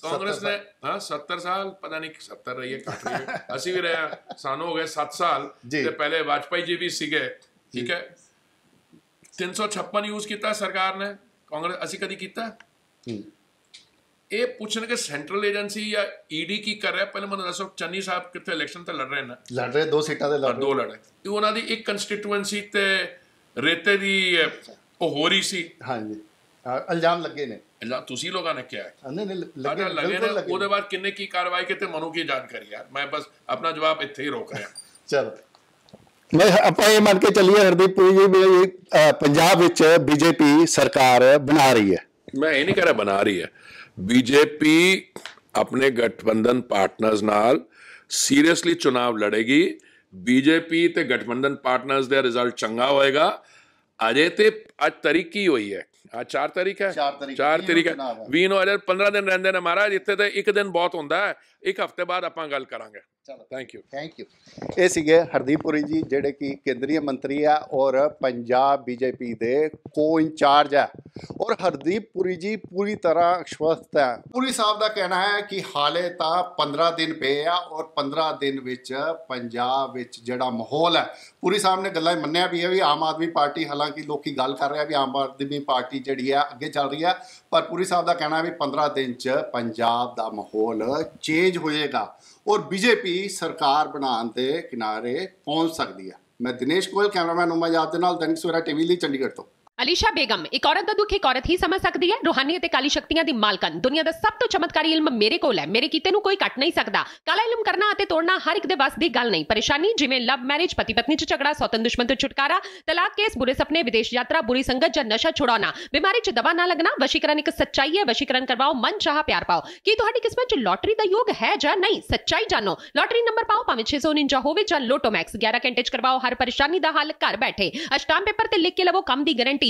ਕਾਂਗਰਸ ਨੇ ਹਾਂ 70 ਸਾਲ ਪਤਾ ਨਹੀਂ 70 ਰਹੀ ਹੈ ਕਿੱਥੇ ਅਸੀਂ ਵੀ ਰਹਿਆ ਸਾਨੂੰ ਹੋ ਗਏ 7 ਸਾਲ ਤੇ ਪਹਿਲੇ ਵਾਜਪਾਈ ਜੀ ਵੀ ਸੀਗੇ ਠੀਕ ਹੈ 356 ਯੂਜ਼ ਕੀਤਾ ਸਰਕਾਰ ਨੇ ਕਾਂਗਰਸ ਅਸੀਂ ਕਦੀ ਕੀਤਾ ਇਹ ਪੁੱਛਣ ਕਿ ਸੈਂਟਰਲ ਏਜੰਸੀ ਜਾਂ ਈਡੀ ਕੀ ਕਰ ਰਿਹਾ ਪਹਿਲੇ ਮੈਨੂੰ ਦੱਸੋ ਚੰਨੀ ਸਾਹਿਬ ਕਿੱਥੇ ਇਲੈਕਸ਼ਨ ਤੇ ਲੜ ਰਹੇ ਨੇ ਲੜ ਰਹੇ ਦੋ ਸੀਟਾਂ ਤੇ ਲੜ ਰਹੇ ਦੋ ਲੜ ਰਹੇ ਤੇ ਉਹਨਾਂ ਦੀ ਇੱਕ ਕੰਸਟੀਟੂਐਂਸੀ ਤੇ ਰੇਤੇ ਦੀ ਉਹ ਹੋ ਰਹੀ ਸੀ ਹਾਂਜੀ ਅਲਜਾਮ ਲੱਗੇ ਨੇ ਇਲਜ਼ਾਮ ਤੁਸੀਂ ਲੋਕਾਂ ਨੇ ਕਿਹਾ ਨਹੀਂ ਨਹੀਂ ਲੱਗੇ ਲੱਗੇ ਨੇ ਉਹਦੇ ਬਾਅਦ ਕਿੰਨੇ ਕੀ ਕਾਰਵਾਈ ਕੀਤੀ ਮਨੂ ਕੀ ਜਾਣਕਾਰੀ ਯਾਰ ਮੈਂ ਬਸ ਆਪਣਾ ਜਵਾਬ ਇੱਥੇ ਹੀ ਰੋਕ ਰਿਹਾ ਚਲ ਮੈਂ ਆਪਾਂ ਇਹ ਮੰਨ ਕੇ ਚੱਲੀਏ ਹਰਦੀਪ ਪੁਰੀ ਜੀ ਵੀ ਪੰਜਾਬ ਵਿੱਚ ਬੀਜੇਪੀ ਸਰਕਾਰ ਬਣਾ ਰਹੀ ਹੈ ਮੈਂ ਇਹ ਨਹੀਂ ਕਹ ਰਿਹਾ ਬਣਾ ਰਹੀ ਹੈ ਬੀਜੇਪੀ ਆਪਣੇ ਗਠਬੰਧਨ ਪਾਰਟਨਰਸ ਨਾਲ ਸੀਰੀਅਸਲੀ ਚੋਣਾਂ ਲੜੇਗੀ ਬੀਜੇਪੀ ਤੇ ਗਠਬੰਧਨ ਪਾਰਟਨਰਸ ਦਾ ਰਿਜ਼ਲਟ ਚੰਗਾ ਹੋਏਗਾ ਅਜੇ ਤੇ ਅੱਜ ਤਰੀਕ ਹੋਈ ਹੈ ਆ 4 ਤਰੀਕ ਹੈ 4 ਤਰੀਕ ਹੈ 20 ਨੂੰ 15 ਦਿਨ ਰਹਿੰਦੇ ਨੇ ਮਹਾਰਾਜ ਇੱਥੇ ਤਾਂ ਇੱਕ ਦਿਨ ਬਹੁਤ ਹੁੰਦਾ ਹੈ ਇੱਕ ਹਫ਼ਤੇ ਬਾਅਦ ਆਪਾਂ ਗੱਲ ਕਰਾਂਗੇ ਚਲੋ ਥੈਂਕ ਯੂ ਥੈਂਕ ਯੂ ਇਹ ਸੀਗੇ ਹਰਦੀਪ ਪੁਰੀ ਜੀ ਜਿਹੜੇ ਕਿ ਕੇਂਦਰੀ ਮੰਤਰੀ ਆ ਔਰ ਪੰਜਾਬ ਬੀਜੇਪੀ ਦੇ ਕੋ ਇੰਚਾਰਜ ਆ ਔਰ ਹਰਦੀਪ ਪੁਰੀ ਜੀ ਪੂਰੀ ਤਰ੍ਹਾਂ ਅਸ਼ਵਸਤ ਹੈ ਪੂਰੀ ਸਾਹਿਬ ਦਾ ਕਹਿਣਾ ਹੈ ਕਿ ਹਾਲੇ ਤਾਂ 15 ਦਿਨ ਪਏ ਆ ਔਰ 15 ਦਿਨ ਵਿੱਚ ਪੰਜਾਬ ਵਿੱਚ ਜਿਹੜਾ ਮਾਹੌਲ ਹੈ ਪੂਰੀ ਸਾਹਿਬ ਨੇ ਗੱਲਾਂ ਮੰਨਿਆ ਵੀ ਹੈ ਵੀ ਆਮ ਆਦਮੀ ਪਾਰਟੀ ਹਾਲਾਂਕਿ ਲੋਕੀ ਗੱਲ ਕਰ ਰਿਹਾ ਵੀ ਆਮ ਆਦਮੀ ਪਾਰਟੀ ਜਿਹੜੀ ਆ ਅੱਗੇ ਚੱਲ ਰਹੀ ਆ ਪਰ ਪੂਰੀ ਸਾਹਿਬ ਦਾ ਕਹਿਣਾ ਵੀ 15 ਦਿਨ 'ਚ ਪੰਜਾਬ ਦਾ ਮਾਹੌਲ ਚੇਂਜ ਚੇਂਜ ਹੋਏਗਾ ਔਰ ਬੀਜੇਪੀ ਸਰਕਾਰ ਬਣਾਉਣ ਦੇ ਕਿਨਾਰੇ ਪਹੁੰਚ ਸਕਦੀ ਹੈ ਮੈਂ ਦਿਨੇਸ਼ ਕੋਲ ਕੈਮਰਾਮੈਨ ਉਮਾ ਯਾਦ ਦੇ ਨਾਲ ਦੈਨਿਕ ਸਵੇਰਾ ਟੀਵੀ ਲਈ ਚੰਡੀਗੜ੍ਹ ਤੋਂ अलीशा बेगम एक औरत का दुख एक औरत ही समझ सकती है रूहानी ते काली शक्तियां दी मालकन दुनिया का सब तो चमत्कारी इल्म मेरे को है मेरे किते कोई कट नहीं सकदा काला इल्म करना आते तोड़ना हर एक बस दी गल नहीं परेशानी जिमे लव मैरिज पति पत्नी च झगड़ा सौतन दुश्मन तो छुटकारा तलाक केस बुरे सपने विदेश यात्रा बुरी संगत जा नशा छुड़ा बीमारी च दवा ना लगना वशीकरण एक सच्चाई है वशीकरण करवाओ मन चाह प्यार पाओ की किस्मत च लॉटरी का योग है ज नहीं सच्चाई जानो लॉटरी नंबर पाओ भावे छे सौ उन्जा होवे जा लोटोमैक्स ग्यारह घंटे च करवाओ हर परेशानी का हल घर बैठे अस्टाम पेपर से लिख के लवो कम की गरंटी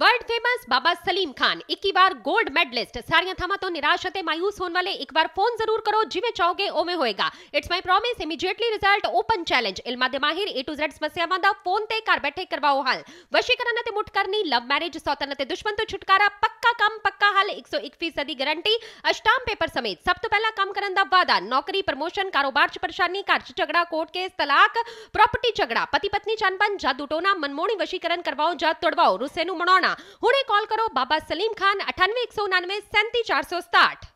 वर्ल्ड વર્લ્ડ ફેમસ બાબા સલીમ ખાન बार गोल्ड मेडलिस्ट सारिया સારિયાથામાં तो निराश होते मायूस होने वाले एक बार फोन जरूर करो जिमे चाहोगे ओमे होएगा it's my promise immediately result open challenge दे माहिर A to Z to Z phone ते તે बैठे करवाओ हल वशीकरण ते અને करनी लव मैरिज सौतन ते दुश्मन तो छुटकारा पक्का काम पक्का हल 101% दी गारंटी अष्टाम पेपर समेत सब तो पहला काम करन दा वादा नौकरी प्रमोशन कारोबार च परेशानी घर च झगड़ा कोर्ट केस तलाक प्रॉपर्टी झगड़ा पति पत्नी चनपन जादू टोना मनमोणी वशीकरण करवाओ जा तोड़वाओ रुसे नु मनो ਸੋਣਾ ਹੁਣੇ ਕਾਲ ਕਰੋ ਬਾਬਾ ਸਲੀਮ ਖਾਨ 9819937467